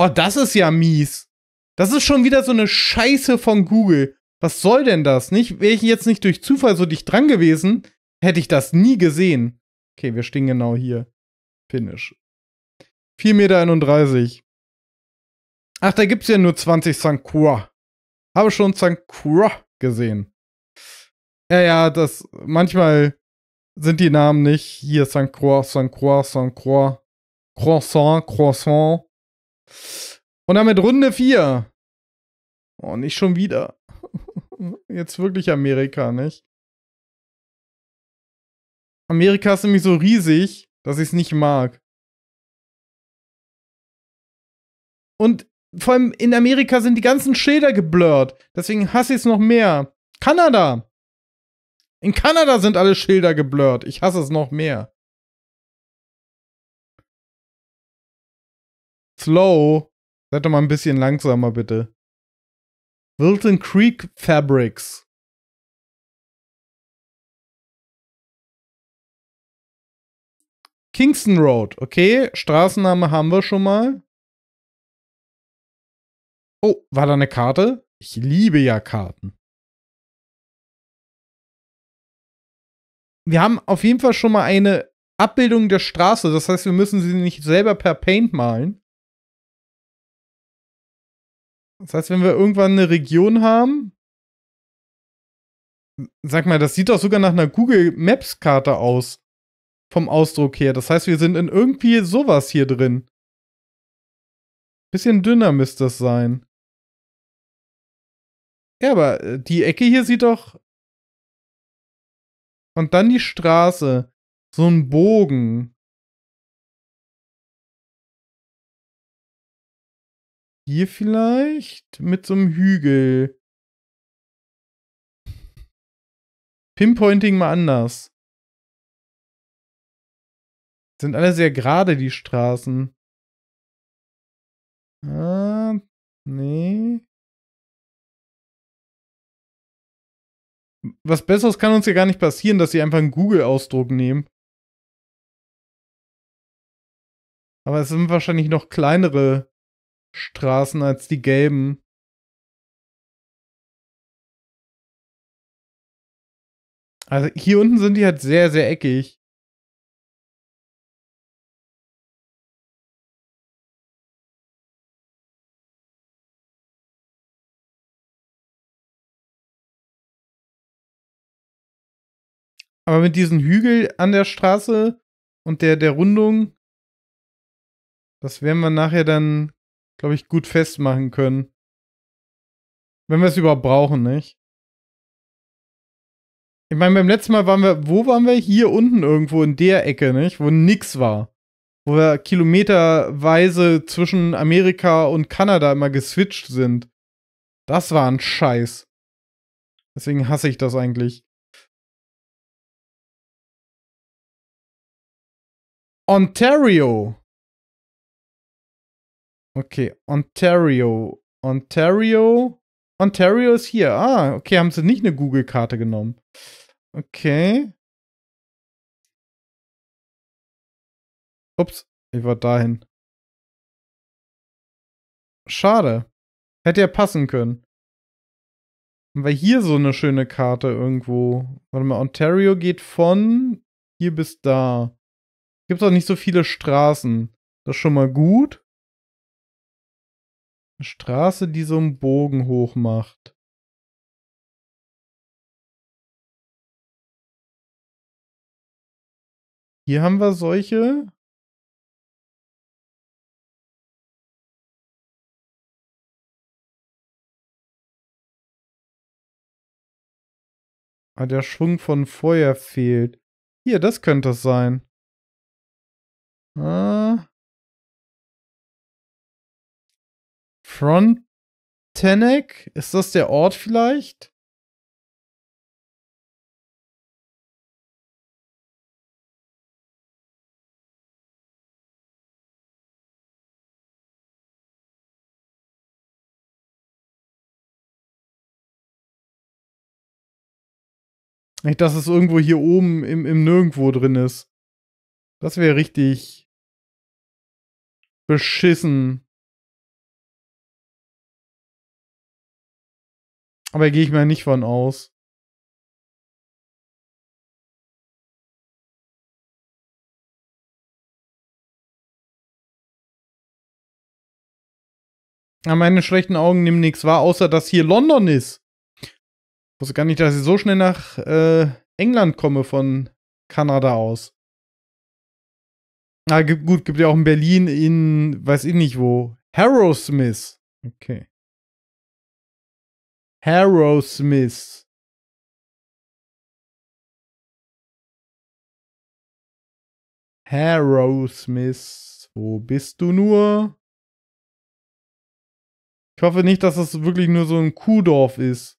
Speaker 1: Oh, das ist ja mies. Das ist schon wieder so eine Scheiße von Google. Was soll denn das, nicht? Wäre ich jetzt nicht durch Zufall so dicht dran gewesen, hätte ich das nie gesehen. Okay, wir stehen genau hier. Finish. 4,31 Meter. Ach, da gibt's ja nur 20 Sankua. Habe schon Sankua gesehen. Ja, ja, das manchmal sind die Namen nicht. Hier St. Croix, St. Croix, St. Croix, Croissant, Croissant. Und damit Runde 4. Oh, nicht schon wieder. Jetzt wirklich Amerika, nicht?
Speaker 2: Amerika ist nämlich so riesig, dass ich es nicht mag. Und vor allem in Amerika sind die ganzen Schilder geblurrt. Deswegen hasse ich es noch mehr. Kanada! In Kanada sind alle Schilder geblurrt. Ich hasse es noch mehr. Slow. Seid doch mal ein bisschen langsamer, bitte. Wilton Creek Fabrics. Kingston Road, okay. Straßenname haben wir schon mal. Oh, war da eine Karte? Ich liebe ja Karten.
Speaker 1: wir haben auf jeden Fall schon mal eine Abbildung der Straße. Das heißt, wir müssen sie nicht selber per
Speaker 2: Paint malen. Das heißt, wenn wir irgendwann eine Region haben, sag mal, das sieht doch sogar nach einer Google
Speaker 1: Maps Karte aus. Vom Ausdruck her. Das heißt, wir sind in irgendwie sowas hier drin.
Speaker 2: Bisschen dünner müsste das sein. Ja, aber äh, die Ecke hier sieht doch und dann die Straße. So ein Bogen. Hier vielleicht? Mit so einem Hügel. Pinpointing mal anders. Sind alle sehr gerade, die Straßen. Ah, nee. was Besseres kann uns ja gar nicht passieren, dass sie einfach einen Google-Ausdruck nehmen. Aber es sind wahrscheinlich noch kleinere Straßen als die gelben. Also hier unten sind die halt sehr, sehr eckig. Aber mit diesem Hügel an der Straße und der, der Rundung, das werden wir nachher dann, glaube ich, gut festmachen können. Wenn wir es überhaupt brauchen, nicht? Ich meine, beim letzten Mal waren wir,
Speaker 1: wo waren wir? Hier unten irgendwo in der Ecke, nicht? Wo nix war. Wo wir kilometerweise zwischen Amerika und Kanada immer geswitcht sind. Das
Speaker 2: war ein Scheiß. Deswegen hasse ich das eigentlich. Ontario. Okay, Ontario. Ontario. Ontario ist hier. Ah, okay, haben sie nicht eine Google-Karte genommen. Okay. Ups, ich war dahin. Schade. Hätte ja passen können. Haben wir hier so eine schöne Karte irgendwo? Warte mal, Ontario geht
Speaker 1: von hier bis da. Gibt es auch nicht so viele Straßen. Das ist schon
Speaker 2: mal gut. Eine Straße, die so einen Bogen hoch macht. Hier haben wir solche. Ah, der Schwung von Feuer fehlt. Hier, das könnte es sein. Äh, Frontenac? Ist das der Ort vielleicht? Nicht, dass es irgendwo hier oben im, im Nirgendwo drin ist. Das wäre richtig beschissen. Aber gehe ich mir nicht von aus. Meine schlechten Augen nehmen nichts wahr, außer dass hier
Speaker 1: London ist. Ich wusste gar nicht, dass ich so schnell nach äh, England komme von
Speaker 2: Kanada aus. Na ah, gut, gibt ja auch in Berlin in, weiß ich nicht wo. Harrow Smith. Okay. Harrow Smith. Harrow Smith, Wo bist du nur? Ich hoffe nicht, dass das wirklich nur so ein Kuhdorf ist.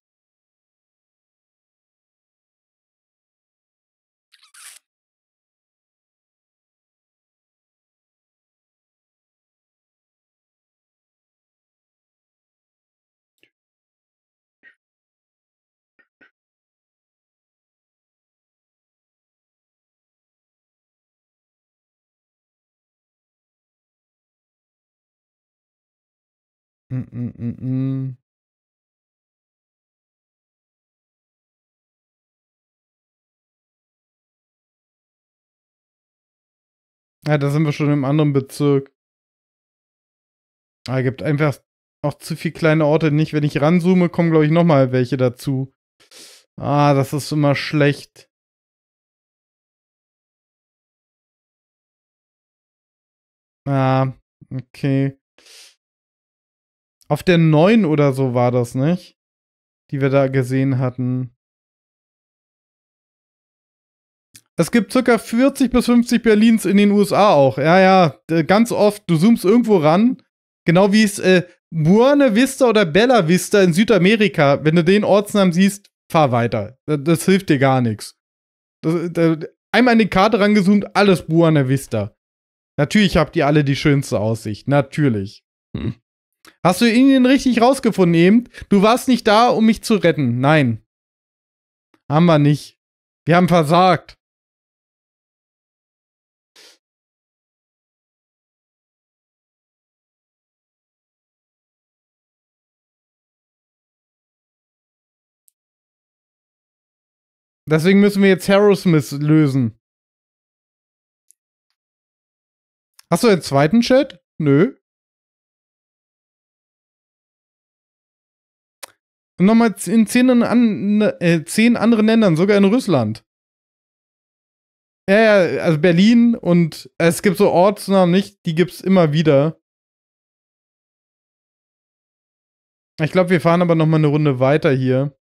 Speaker 2: Mm, mm, mm, mm, Ja, da sind wir schon im anderen Bezirk. Ah, gibt einfach auch zu viele kleine Orte nicht. Wenn ich ranzoome, kommen, glaube ich, nochmal welche dazu. Ah, das ist immer schlecht. Ah, okay. Auf der 9 oder so war das, nicht? Die wir da gesehen hatten.
Speaker 1: Es gibt ca. 40 bis 50 Berlins in den USA auch. Ja, ja, ganz oft. Du zoomst irgendwo ran. Genau wie es äh, Buena Vista oder Bella Vista in Südamerika, wenn du den Ortsnamen siehst, fahr weiter. Das, das hilft dir gar nichts. Das, das, einmal in die Karte rangezoomt, alles Buena Vista. Natürlich habt ihr alle die schönste Aussicht. Natürlich. Hm. Hast du ihn richtig rausgefunden eben? Du warst nicht
Speaker 2: da, um mich zu retten. Nein. Haben wir nicht. Wir haben versagt. Deswegen müssen wir jetzt Harrowsmith lösen. Hast du einen zweiten Chat? Nö. Und nochmal in zehn, an, ne, äh, zehn anderen Ländern, sogar in Russland. Ja, ja, also Berlin und es gibt so Ortsnamen nicht, die gibt's immer wieder. Ich glaube, wir fahren aber nochmal eine Runde weiter hier.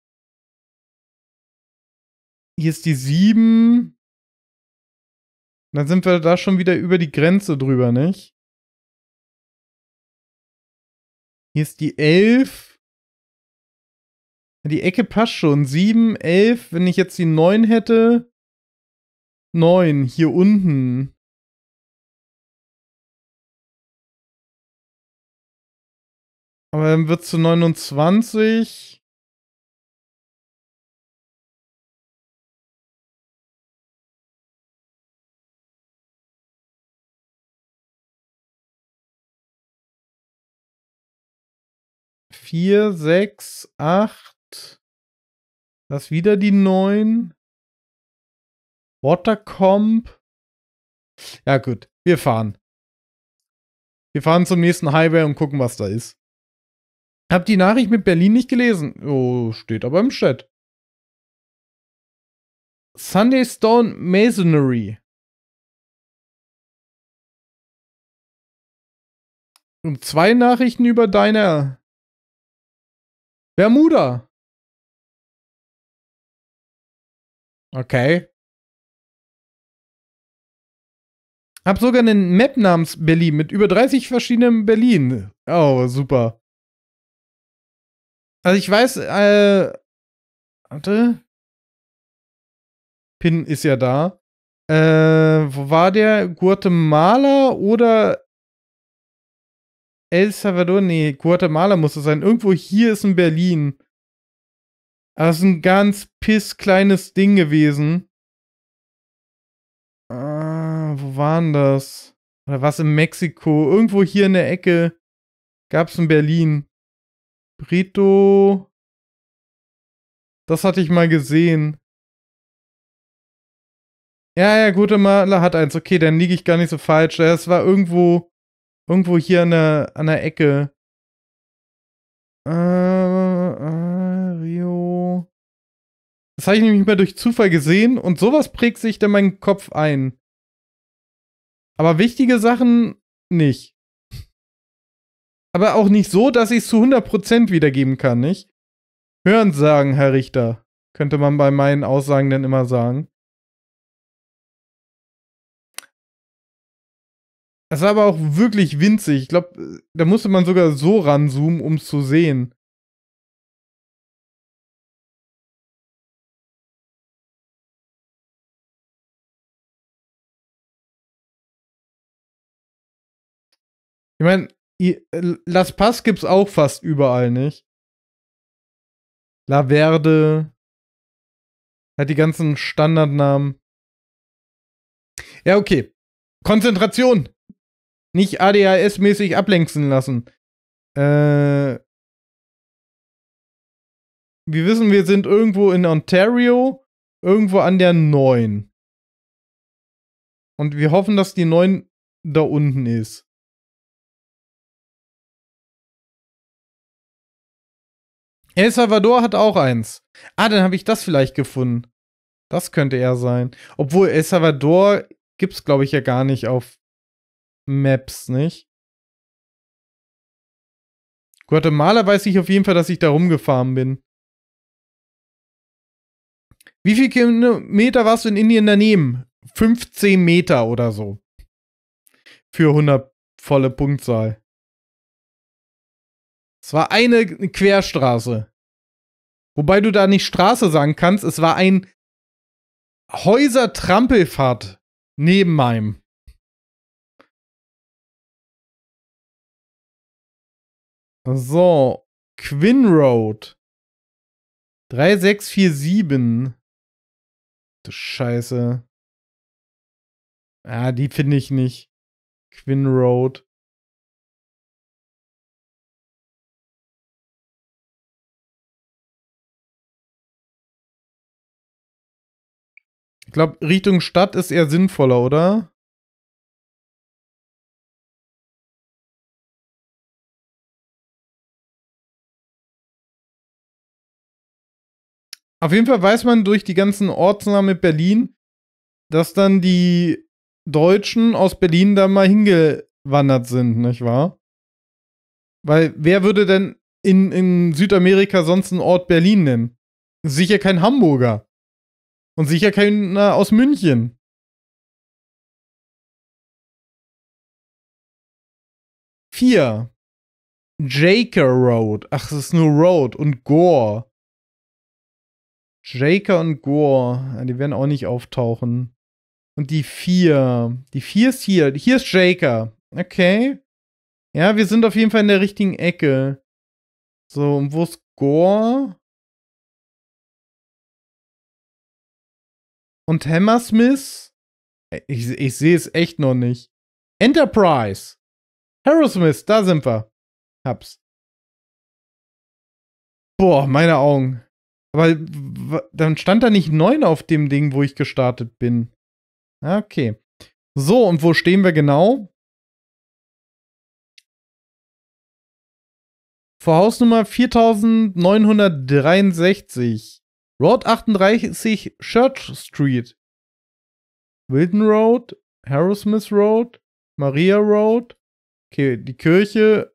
Speaker 2: Hier ist die 7. Dann sind wir da schon wieder über die Grenze drüber, nicht? Hier ist die 11. Die Ecke passt schon. 7, 11. Wenn ich jetzt die 9 hätte. 9, hier unten. Aber dann wird es zu 29. Vier, sechs, acht. Das wieder die 9. Watercomp. Ja, gut. Wir fahren.
Speaker 1: Wir fahren zum nächsten Highway und gucken, was da ist. Hab die Nachricht mit Berlin nicht gelesen.
Speaker 2: Oh, steht aber im Chat. Sunday Stone Masonry. Und zwei Nachrichten über deine Bermuda. Okay. Hab sogar einen Map namens Berlin mit über 30 verschiedenen Berlin. Oh, super. Also ich weiß, äh. Warte. Pin ist ja
Speaker 1: da. Äh, wo war der? Guatemala oder El Salvador? Nee, Guatemala muss es sein. Irgendwo hier ist ein Berlin. Das ist ein ganz piss kleines Ding gewesen. Ah, wo waren das? Oder was in Mexiko? Irgendwo
Speaker 2: hier in der Ecke gab es in Berlin. Brito. Das hatte ich mal gesehen. Ja, ja, Maler hat eins. Okay, dann liege ich gar nicht so falsch. Es war irgendwo,
Speaker 1: irgendwo hier an der, an der Ecke. Äh, äh, Rio. Das habe ich nämlich mal durch Zufall gesehen und sowas prägt sich dann meinen Kopf ein. Aber wichtige Sachen nicht. Aber auch nicht so, dass ich es zu 100% wiedergeben kann, nicht?
Speaker 2: Hören sagen, Herr Richter, könnte man bei meinen Aussagen dann immer sagen. Es war aber auch wirklich winzig. Ich glaube, äh, da musste man sogar so ranzoomen, um es zu sehen. Ich meine, äh, Las Paz gibt es auch fast überall, nicht? La Verde. Hat die ganzen Standardnamen. Ja, okay. Konzentration. Nicht ADHS-mäßig ablenken lassen. Äh.
Speaker 1: Wir wissen, wir sind irgendwo in Ontario, irgendwo an der 9.
Speaker 2: Und wir hoffen, dass die 9 da unten ist. El Salvador hat auch eins. Ah, dann habe ich das vielleicht gefunden. Das könnte er sein.
Speaker 1: Obwohl El Salvador gibt es, glaube ich ja gar nicht auf Maps, nicht?
Speaker 2: Guatemala weiß ich auf jeden Fall, dass ich da rumgefahren bin. Wie viel Kilometer warst du in Indien
Speaker 1: daneben? 15 Meter oder so. Für 100 volle
Speaker 2: Punktzahl. Es war eine Querstraße. Wobei du da nicht Straße sagen kannst, es war ein Häusertrampelfahrt neben meinem. So, Quinn Road. 3647. Du Scheiße. Ja, die finde ich nicht. Quinn Road. glaube, Richtung Stadt ist eher sinnvoller, oder? Auf jeden Fall weiß man durch die ganzen Ortsnamen mit Berlin,
Speaker 1: dass dann die Deutschen aus Berlin da mal hingewandert sind, nicht wahr? Weil wer würde denn in, in Südamerika sonst einen Ort
Speaker 2: Berlin nennen? Sicher kein Hamburger. Und sicher keiner aus München. Vier. Jaker Road. Ach, es ist nur Road und Gore.
Speaker 1: Jaker und Gore. Die werden auch nicht auftauchen. Und die vier. Die vier ist hier. Hier ist Jaker. Okay.
Speaker 2: Ja, wir sind auf jeden Fall in der richtigen Ecke. So, und wo ist Gore? und Hammersmith. Ich, ich sehe es echt noch nicht. Enterprise. Harrowsmith, da sind wir. Hab's. Boah, meine
Speaker 1: Augen. Aber dann stand da nicht 9 auf dem Ding, wo ich gestartet bin.
Speaker 2: Okay. So, und wo stehen wir genau? Vor Hausnummer 4963.
Speaker 1: Road 38 Church Street,
Speaker 2: Wilden Road, Harrowsmith Road, Maria Road, okay, die Kirche.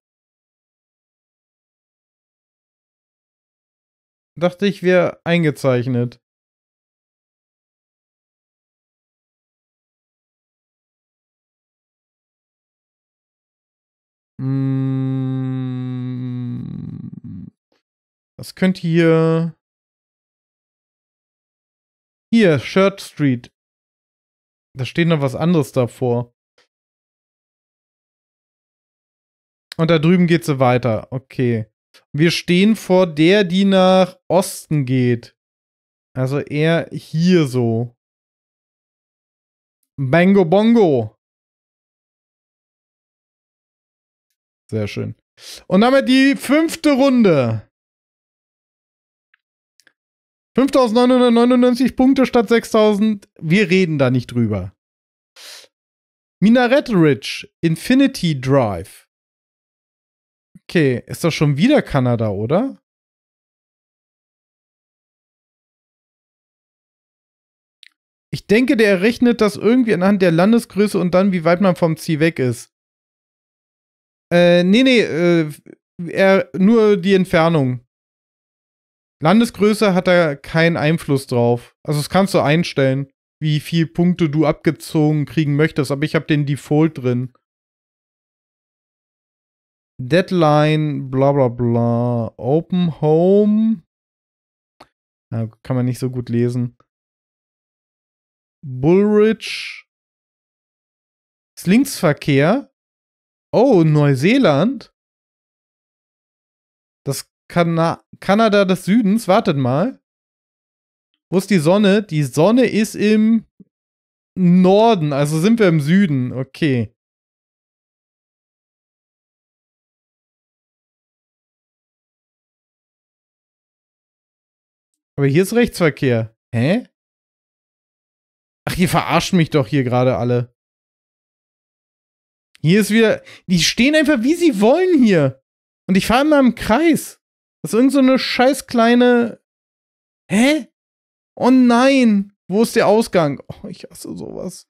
Speaker 2: Dachte ich, wäre eingezeichnet. Das hm. könnte hier hier, Shirt Street. Da steht noch was anderes davor. Und da drüben geht sie weiter. Okay. Wir stehen vor der, die nach Osten geht. Also eher hier so. Bango Bongo. Sehr schön. Und damit die fünfte Runde.
Speaker 1: 5999 Punkte statt 6000, wir reden da nicht drüber. Minaret Ridge, Infinity Drive.
Speaker 2: Okay, ist das schon wieder Kanada, oder? Ich denke, der errechnet das irgendwie anhand der Landesgröße und dann, wie weit man vom Ziel weg ist.
Speaker 1: Äh, nee, nee, äh, er, nur die Entfernung. Landesgröße hat da keinen Einfluss drauf. Also das kannst du einstellen, wie viel Punkte du abgezogen kriegen möchtest, aber ich habe den Default drin.
Speaker 2: Deadline, bla bla bla, Open Home. Ja, kann man nicht so gut lesen. Bullridge. Linksverkehr. Oh, Neuseeland. Kana Kanada des
Speaker 1: Südens, wartet mal. Wo ist die Sonne? Die Sonne ist im
Speaker 2: Norden, also sind wir im Süden, okay. Aber hier ist Rechtsverkehr. Hä? Ach, ihr verarscht mich doch hier gerade alle. Hier ist wieder. Die stehen
Speaker 1: einfach, wie sie wollen hier. Und ich fahre immer im Kreis. Das ist irgend so eine scheiß
Speaker 2: kleine. Hä? Oh nein! Wo ist der Ausgang? Oh, ich hasse sowas.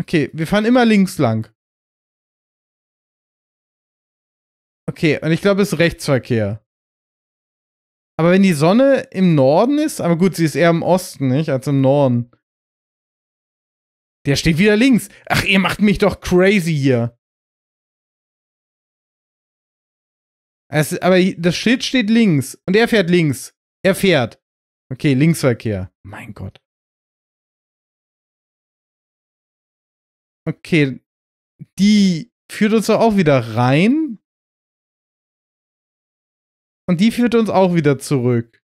Speaker 2: Okay, wir fahren immer links lang. Okay, und ich glaube, es ist Rechtsverkehr. Aber wenn die Sonne im Norden ist, aber gut, sie ist eher im Osten, nicht, als im Norden. Der steht wieder links. Ach, ihr macht mich doch crazy hier. Es, aber das Schild steht links und er fährt links. Er fährt. Okay, Linksverkehr. Mein Gott. Okay, die führt uns doch auch wieder rein. Und die führt uns auch wieder zurück.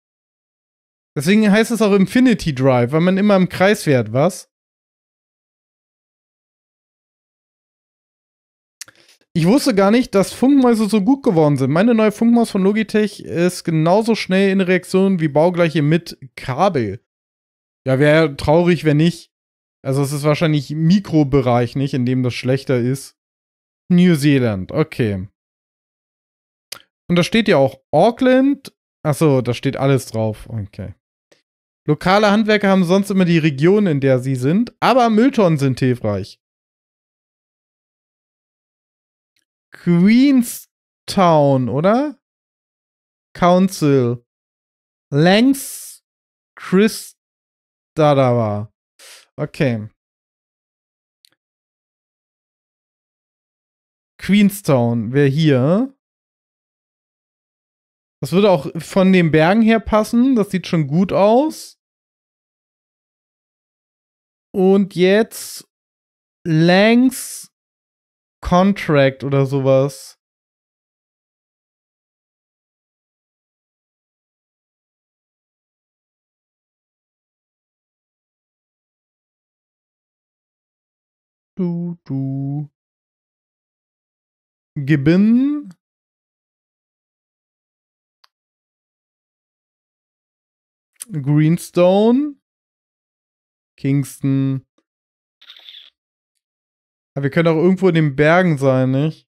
Speaker 2: Deswegen heißt es auch Infinity Drive, weil man immer im Kreis fährt, was? Ich wusste gar nicht, dass Funkmäuse so gut geworden sind. Meine neue Funkmaus von Logitech
Speaker 1: ist genauso schnell in Reaktion wie baugleiche mit Kabel. Ja, wäre traurig, wenn nicht. Also es ist wahrscheinlich Mikrobereich, nicht, in dem das schlechter ist. New Zealand, okay. Und da steht ja auch Auckland. Achso, da steht alles drauf. Okay. Lokale Handwerker haben sonst
Speaker 2: immer die Region, in der sie sind, aber Mülltonnen sind hilfreich. Queenstown, oder? Council. Langs Chris Dadawa. Okay. Queenstown wäre hier. Das würde auch von den Bergen her passen. Das sieht schon gut aus. Und jetzt Langs Contract oder sowas. Du, du. Gibbon. Greenstone. Kingston. Aber wir können auch irgendwo in den Bergen sein, nicht?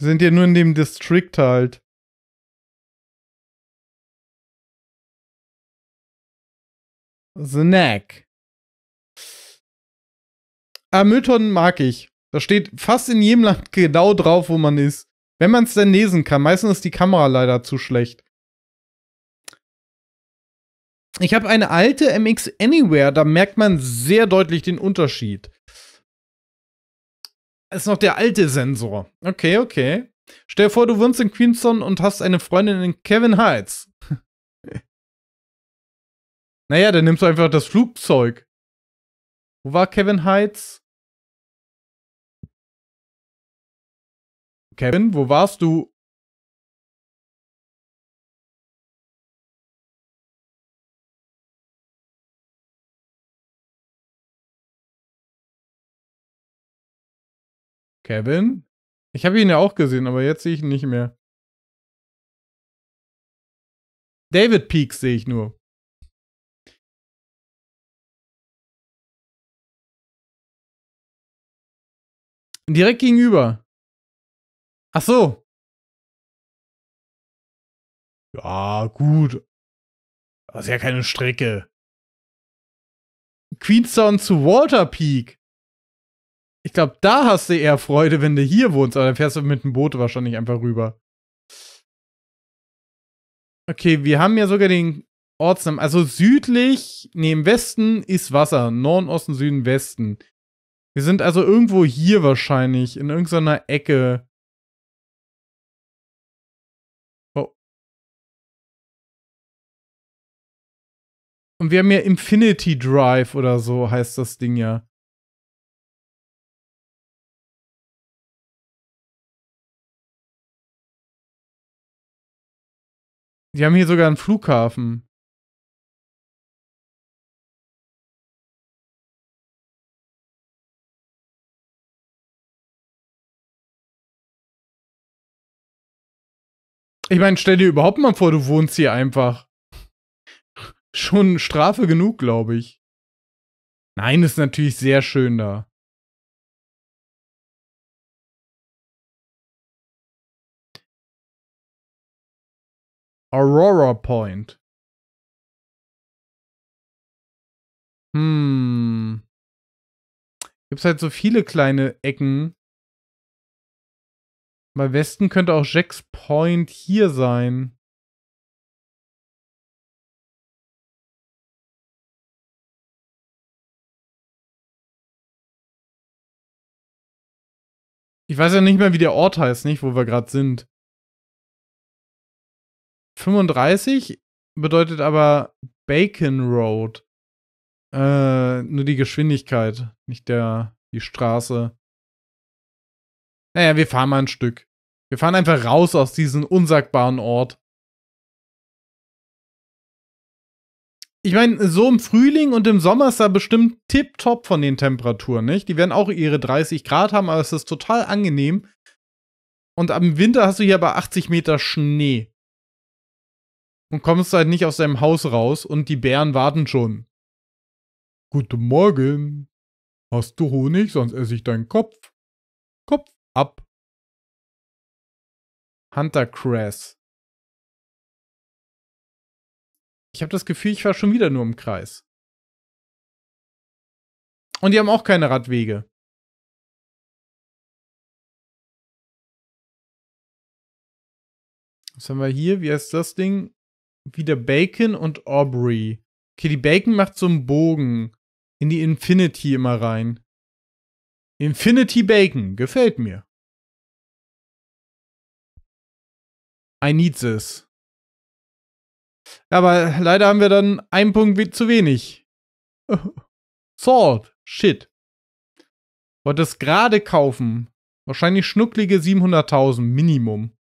Speaker 2: Wir sind ja nur in dem District halt. Snack. Ah, Mülltonnen mag ich. Da steht fast
Speaker 1: in jedem Land genau drauf, wo man ist. Wenn man es denn lesen kann. Meistens ist die Kamera leider zu schlecht. Ich habe eine alte MX Anywhere, da merkt man sehr deutlich den Unterschied. ist noch der alte Sensor. Okay, okay. Stell dir vor, du wohnst in Queenstown und hast eine Freundin in
Speaker 2: Kevin Heights. naja, dann nimmst du einfach das Flugzeug. Wo war Kevin Heights? Kevin, wo warst du? Kevin? Ich habe ihn ja auch gesehen, aber jetzt sehe ich ihn nicht mehr. David Peaks sehe ich nur. Direkt gegenüber. Ach so. Ja, gut. Das ist ja keine Strecke. Queenstown zu Walter Peak. Ich glaube, da hast du eher Freude,
Speaker 1: wenn du hier wohnst, aber dann fährst du mit dem Boot wahrscheinlich einfach rüber. Okay, wir haben ja sogar den Ortsnamen. Also südlich, neben Westen ist Wasser. Norden, Osten, Süden, Westen. Wir sind also irgendwo hier wahrscheinlich, in
Speaker 2: irgendeiner Ecke. Oh. Und wir haben ja Infinity Drive oder so heißt das Ding ja. Die haben hier sogar einen Flughafen. Ich meine, stell dir überhaupt mal vor, du wohnst hier einfach. Schon Strafe genug, glaube ich. Nein, ist natürlich sehr schön da. Aurora Point. Hm. Gibt es halt so viele kleine Ecken. Mal Westen könnte auch Jacks Point hier sein. Ich weiß ja nicht mehr, wie der Ort heißt, nicht, wo wir gerade sind.
Speaker 1: 35 bedeutet aber Bacon Road. Äh, nur die Geschwindigkeit, nicht der, die Straße.
Speaker 2: Naja, wir fahren mal ein Stück. Wir fahren einfach raus aus diesem unsagbaren Ort. Ich meine, so im Frühling und im Sommer
Speaker 1: ist da bestimmt tipptopp von den Temperaturen, nicht? Die werden auch ihre 30 Grad haben, aber es ist total angenehm. Und am Winter hast du hier aber 80 Meter Schnee und kommst halt nicht aus deinem Haus raus und die Bären warten schon.
Speaker 2: Guten Morgen. Hast du Honig, sonst esse ich deinen Kopf. Kopf ab. Hunter Crass. Ich habe das Gefühl, ich war schon wieder nur im Kreis. Und die haben auch keine Radwege. Was haben wir hier? Wie heißt das Ding? wieder Bacon und Aubrey. Okay, die Bacon macht so einen Bogen in die Infinity immer rein. Infinity Bacon, gefällt mir. I need this. Aber leider haben wir dann einen Punkt zu wenig. Salt. Shit. Wollte es gerade kaufen. Wahrscheinlich schnucklige 700.000 Minimum.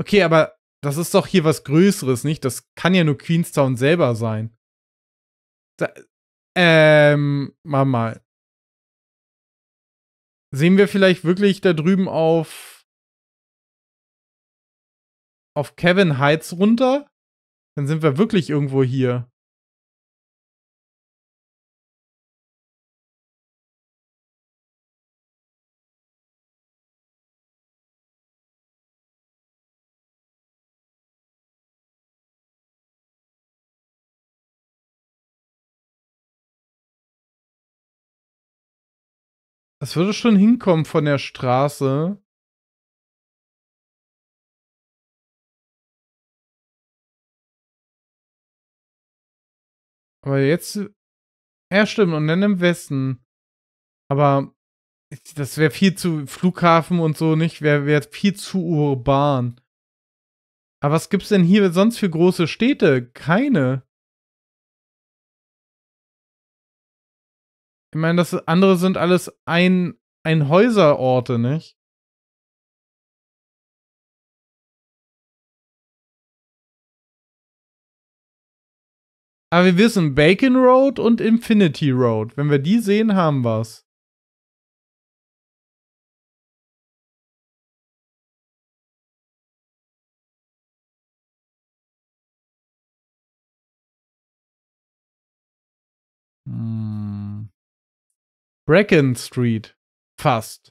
Speaker 1: Okay, aber das ist doch hier was Größeres, nicht? Das kann ja nur Queenstown selber
Speaker 2: sein. Da, ähm, mach mal. Sehen wir vielleicht wirklich da drüben auf auf Kevin Heights runter? Dann sind wir wirklich irgendwo hier. Das würde schon hinkommen von der Straße. Aber jetzt. Ja, stimmt. Und dann im Westen.
Speaker 1: Aber das wäre viel zu. Flughafen und so nicht. Wäre wär viel zu urban.
Speaker 2: Aber was gibt's denn hier sonst für große Städte? Keine. Ich meine, das andere sind alles ein, ein Häuserorte, nicht? Aber wir wissen Bacon Road und Infinity Road. Wenn wir die sehen, haben wir's. Bracken Street. Fast.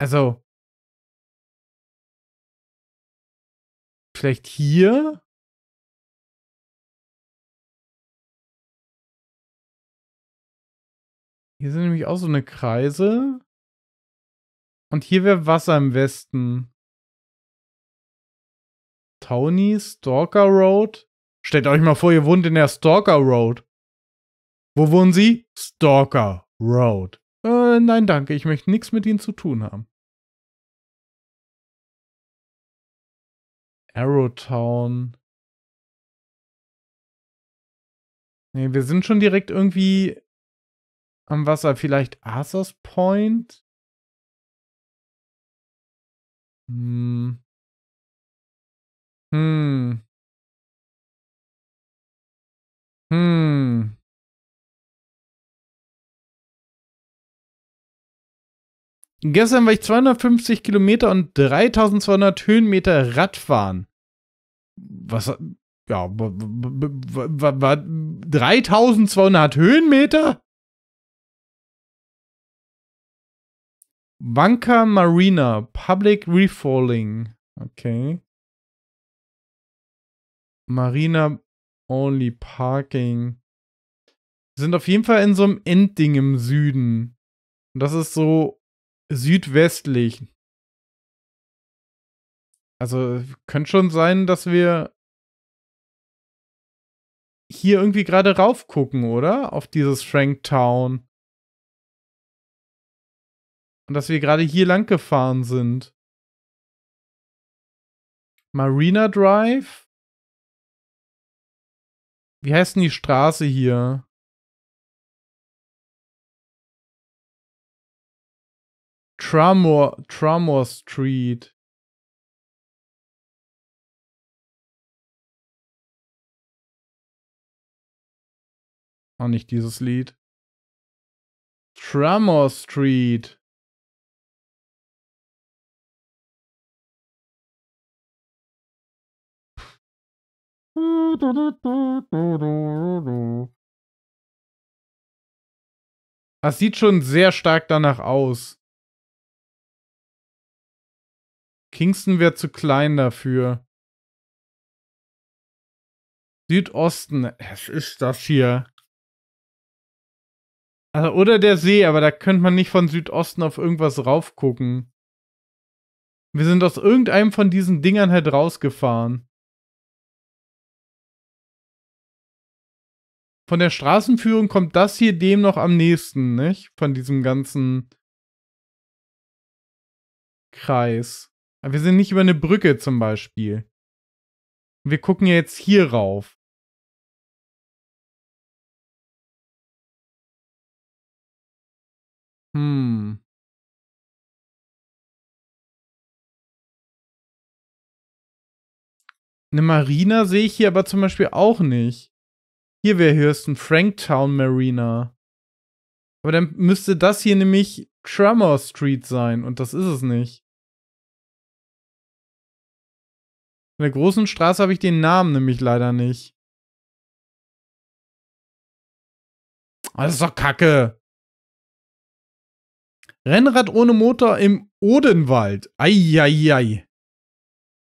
Speaker 2: Also. Vielleicht hier? Hier sind nämlich auch so eine Kreise. Und hier wäre Wasser im Westen. Tony, Stalker Road. Stellt euch mal vor, ihr wohnt in der Stalker Road. Wo wohnen Sie? Stalker Road. Äh, nein, danke, ich möchte nichts mit Ihnen zu tun haben. Arrowtown. Nee, wir sind schon direkt irgendwie am Wasser. Vielleicht Arthur's Point? Hm. Hm. Hm. Gestern war ich 250 Kilometer und 3200 Höhenmeter Radfahren. Was? Ja, war 3200 Höhenmeter? Wanka Marina, Public Refalling. Okay.
Speaker 1: Marina Only Parking. Wir Sind auf jeden Fall in so einem Endding im Süden. Und das ist so
Speaker 2: südwestlich. Also könnte schon sein, dass wir hier irgendwie gerade raufgucken, oder? Auf dieses Frank Town. Und dass wir gerade hier lang gefahren sind. Marina Drive? Wie heißt denn die Straße hier? Tramor, Tramore Street. Auch nicht dieses Lied. Tramor Street. Das sieht schon sehr stark danach aus. Kingston wäre zu klein dafür. Südosten, was ist das hier?
Speaker 1: Also, oder der See, aber da könnte man nicht von Südosten auf irgendwas raufgucken.
Speaker 2: Wir sind aus irgendeinem von diesen Dingern halt rausgefahren. von der Straßenführung kommt das hier dem noch am nächsten, nicht? Von diesem ganzen Kreis. Aber wir sind nicht über eine Brücke zum Beispiel. Wir gucken ja jetzt hier rauf. Hm. Eine Marina sehe ich hier aber zum Beispiel auch nicht. Hier wäre höchstens Franktown Marina. Aber dann müsste das hier nämlich Tremor Street sein und das ist es nicht. In der großen Straße habe ich den Namen nämlich leider nicht. Ah, das ist doch kacke. Rennrad ohne Motor
Speaker 1: im Odenwald. Eieiei.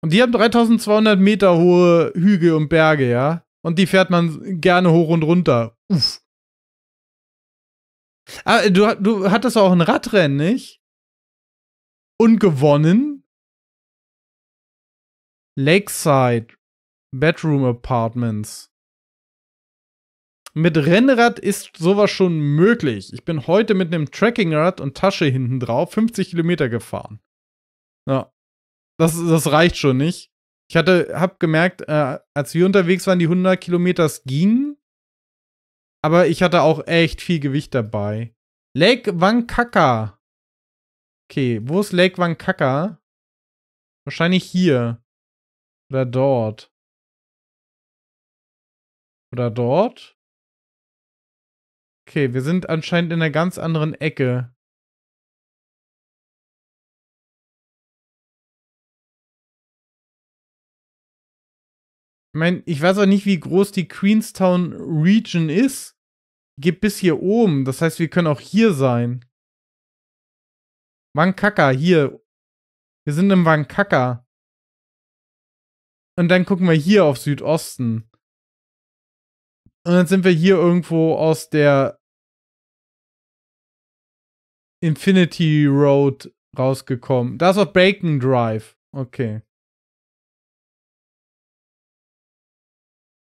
Speaker 1: Und die haben 3200 Meter hohe Hügel und Berge, ja? Und die fährt man gerne hoch und runter. Uff.
Speaker 2: Ah, du, du hattest auch ein Radrennen, nicht? Und gewonnen. Lakeside Bedroom Apartments. Mit Rennrad ist
Speaker 1: sowas schon möglich. Ich bin heute mit einem Trekkingrad und Tasche hinten drauf 50 Kilometer gefahren. Ja. Das, das reicht schon nicht. Ich hatte, hab gemerkt, äh, als wir unterwegs waren, die 100 Kilometer gingen, aber ich hatte auch echt viel Gewicht dabei. Lake Wankaka. Okay,
Speaker 2: wo ist Lake Wankaka? Wahrscheinlich hier. Oder dort. Oder dort? Okay, wir sind anscheinend in einer ganz anderen Ecke. Ich meine, ich weiß auch nicht, wie groß die Queenstown Region ist. Geht bis hier oben. Das heißt, wir können auch hier sein. Wankaka, hier. Wir sind im Wankaka. Und dann gucken wir hier auf Südosten. Und dann sind wir hier irgendwo aus der Infinity Road rausgekommen. Da ist auch Bacon Drive. Okay.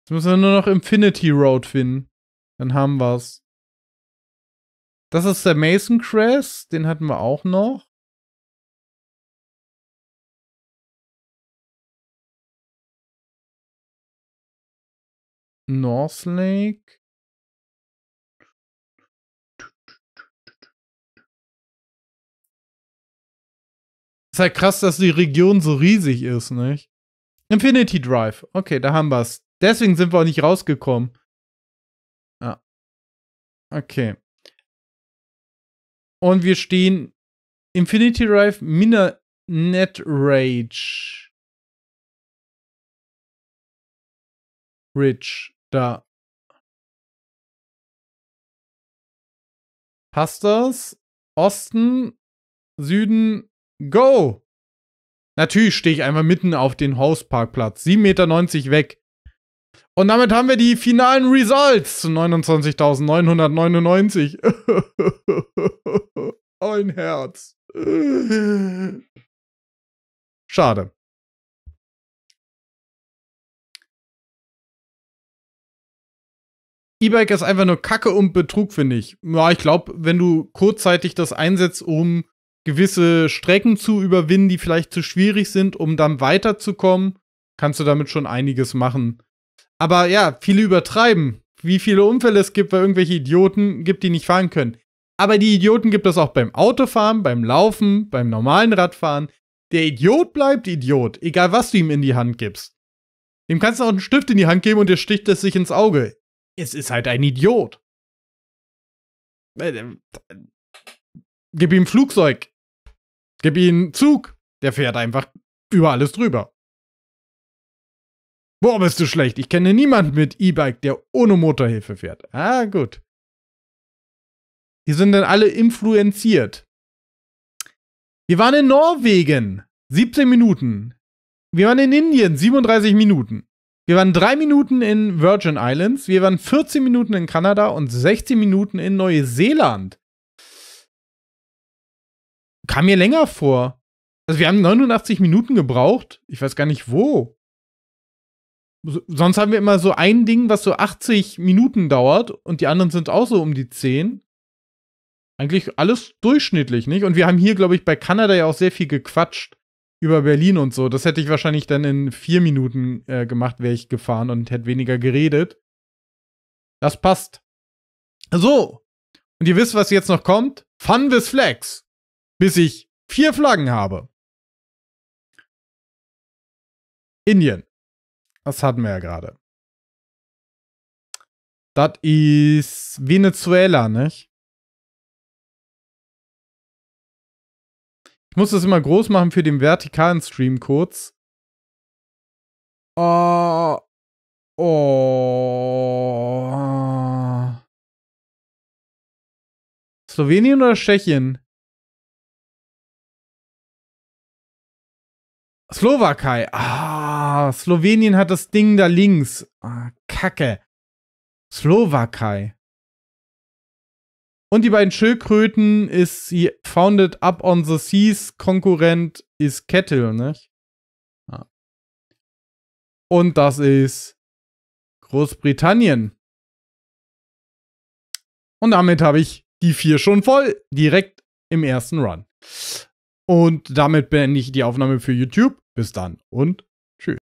Speaker 2: Jetzt müssen wir nur noch Infinity Road finden. Dann haben wir's. Das ist der Mason Crest, den hatten wir auch noch. North Lake. Ist halt krass, dass die Region so riesig ist, nicht? Infinity Drive. Okay, da haben wir es. Deswegen sind wir auch nicht rausgekommen. Ja. Ah. Okay. Und wir stehen Infinity Drive Mina Net Rage. Rich. Da. Passt das? Osten, Süden,
Speaker 1: go! Natürlich stehe ich einfach mitten auf den Hausparkplatz. 7,90 Meter weg. Und damit haben wir die finalen Results zu
Speaker 2: 29.999. Ein Herz. Schade. E-Bike ist einfach nur Kacke und
Speaker 1: Betrug, finde ich. Ja, ich glaube, wenn du kurzzeitig das einsetzt, um gewisse Strecken zu überwinden, die vielleicht zu schwierig sind, um dann weiterzukommen, kannst du damit schon einiges machen. Aber ja, viele übertreiben. Wie viele Unfälle es gibt, weil irgendwelche Idioten gibt, die nicht fahren können. Aber die Idioten gibt es auch beim Autofahren, beim Laufen, beim normalen Radfahren. Der Idiot bleibt Idiot, egal was du ihm in die Hand gibst. Dem kannst du auch einen Stift in die Hand geben und der sticht es sich ins Auge. Es ist halt ein Idiot.
Speaker 2: Äh, gib ihm Flugzeug. Gib ihm Zug. Der fährt einfach über alles drüber.
Speaker 1: Boah, bist du schlecht. Ich kenne niemanden mit E-Bike, der ohne Motorhilfe fährt. Ah, gut. Die sind dann alle influenziert. Wir waren in Norwegen. 17 Minuten. Wir waren in Indien. 37 Minuten. Wir waren 3 Minuten in Virgin Islands. Wir waren 14 Minuten in Kanada und 16 Minuten in Neuseeland. Kam mir länger vor. Also wir haben 89 Minuten gebraucht. Ich weiß gar nicht wo sonst haben wir immer so ein Ding, was so 80 Minuten dauert und die anderen sind auch so um die 10. Eigentlich alles durchschnittlich, nicht? Und wir haben hier, glaube ich, bei Kanada ja auch sehr viel gequatscht über Berlin und so. Das hätte ich wahrscheinlich dann in vier Minuten äh, gemacht, wäre ich gefahren und hätte weniger geredet. Das passt.
Speaker 2: So. Und ihr wisst, was jetzt noch kommt? Fun with Flags. Bis ich vier Flaggen habe. Indien. Das hatten wir ja gerade. Das ist Venezuela, nicht? Ich muss das immer groß machen für den vertikalen Stream kurz. Oh. Oh. Slowenien oder Tschechien? Slowakei. Ah, Slowenien hat das Ding da links. Ah, Kacke. Slowakei.
Speaker 1: Und die beiden Schildkröten ist Founded Up on the Seas,
Speaker 2: Konkurrent ist Kettle, nicht? Ah. Und das ist Großbritannien.
Speaker 1: Und damit habe ich die vier schon voll, direkt im ersten Run. Und damit beende ich die Aufnahme für YouTube. Bis dann und tschüss.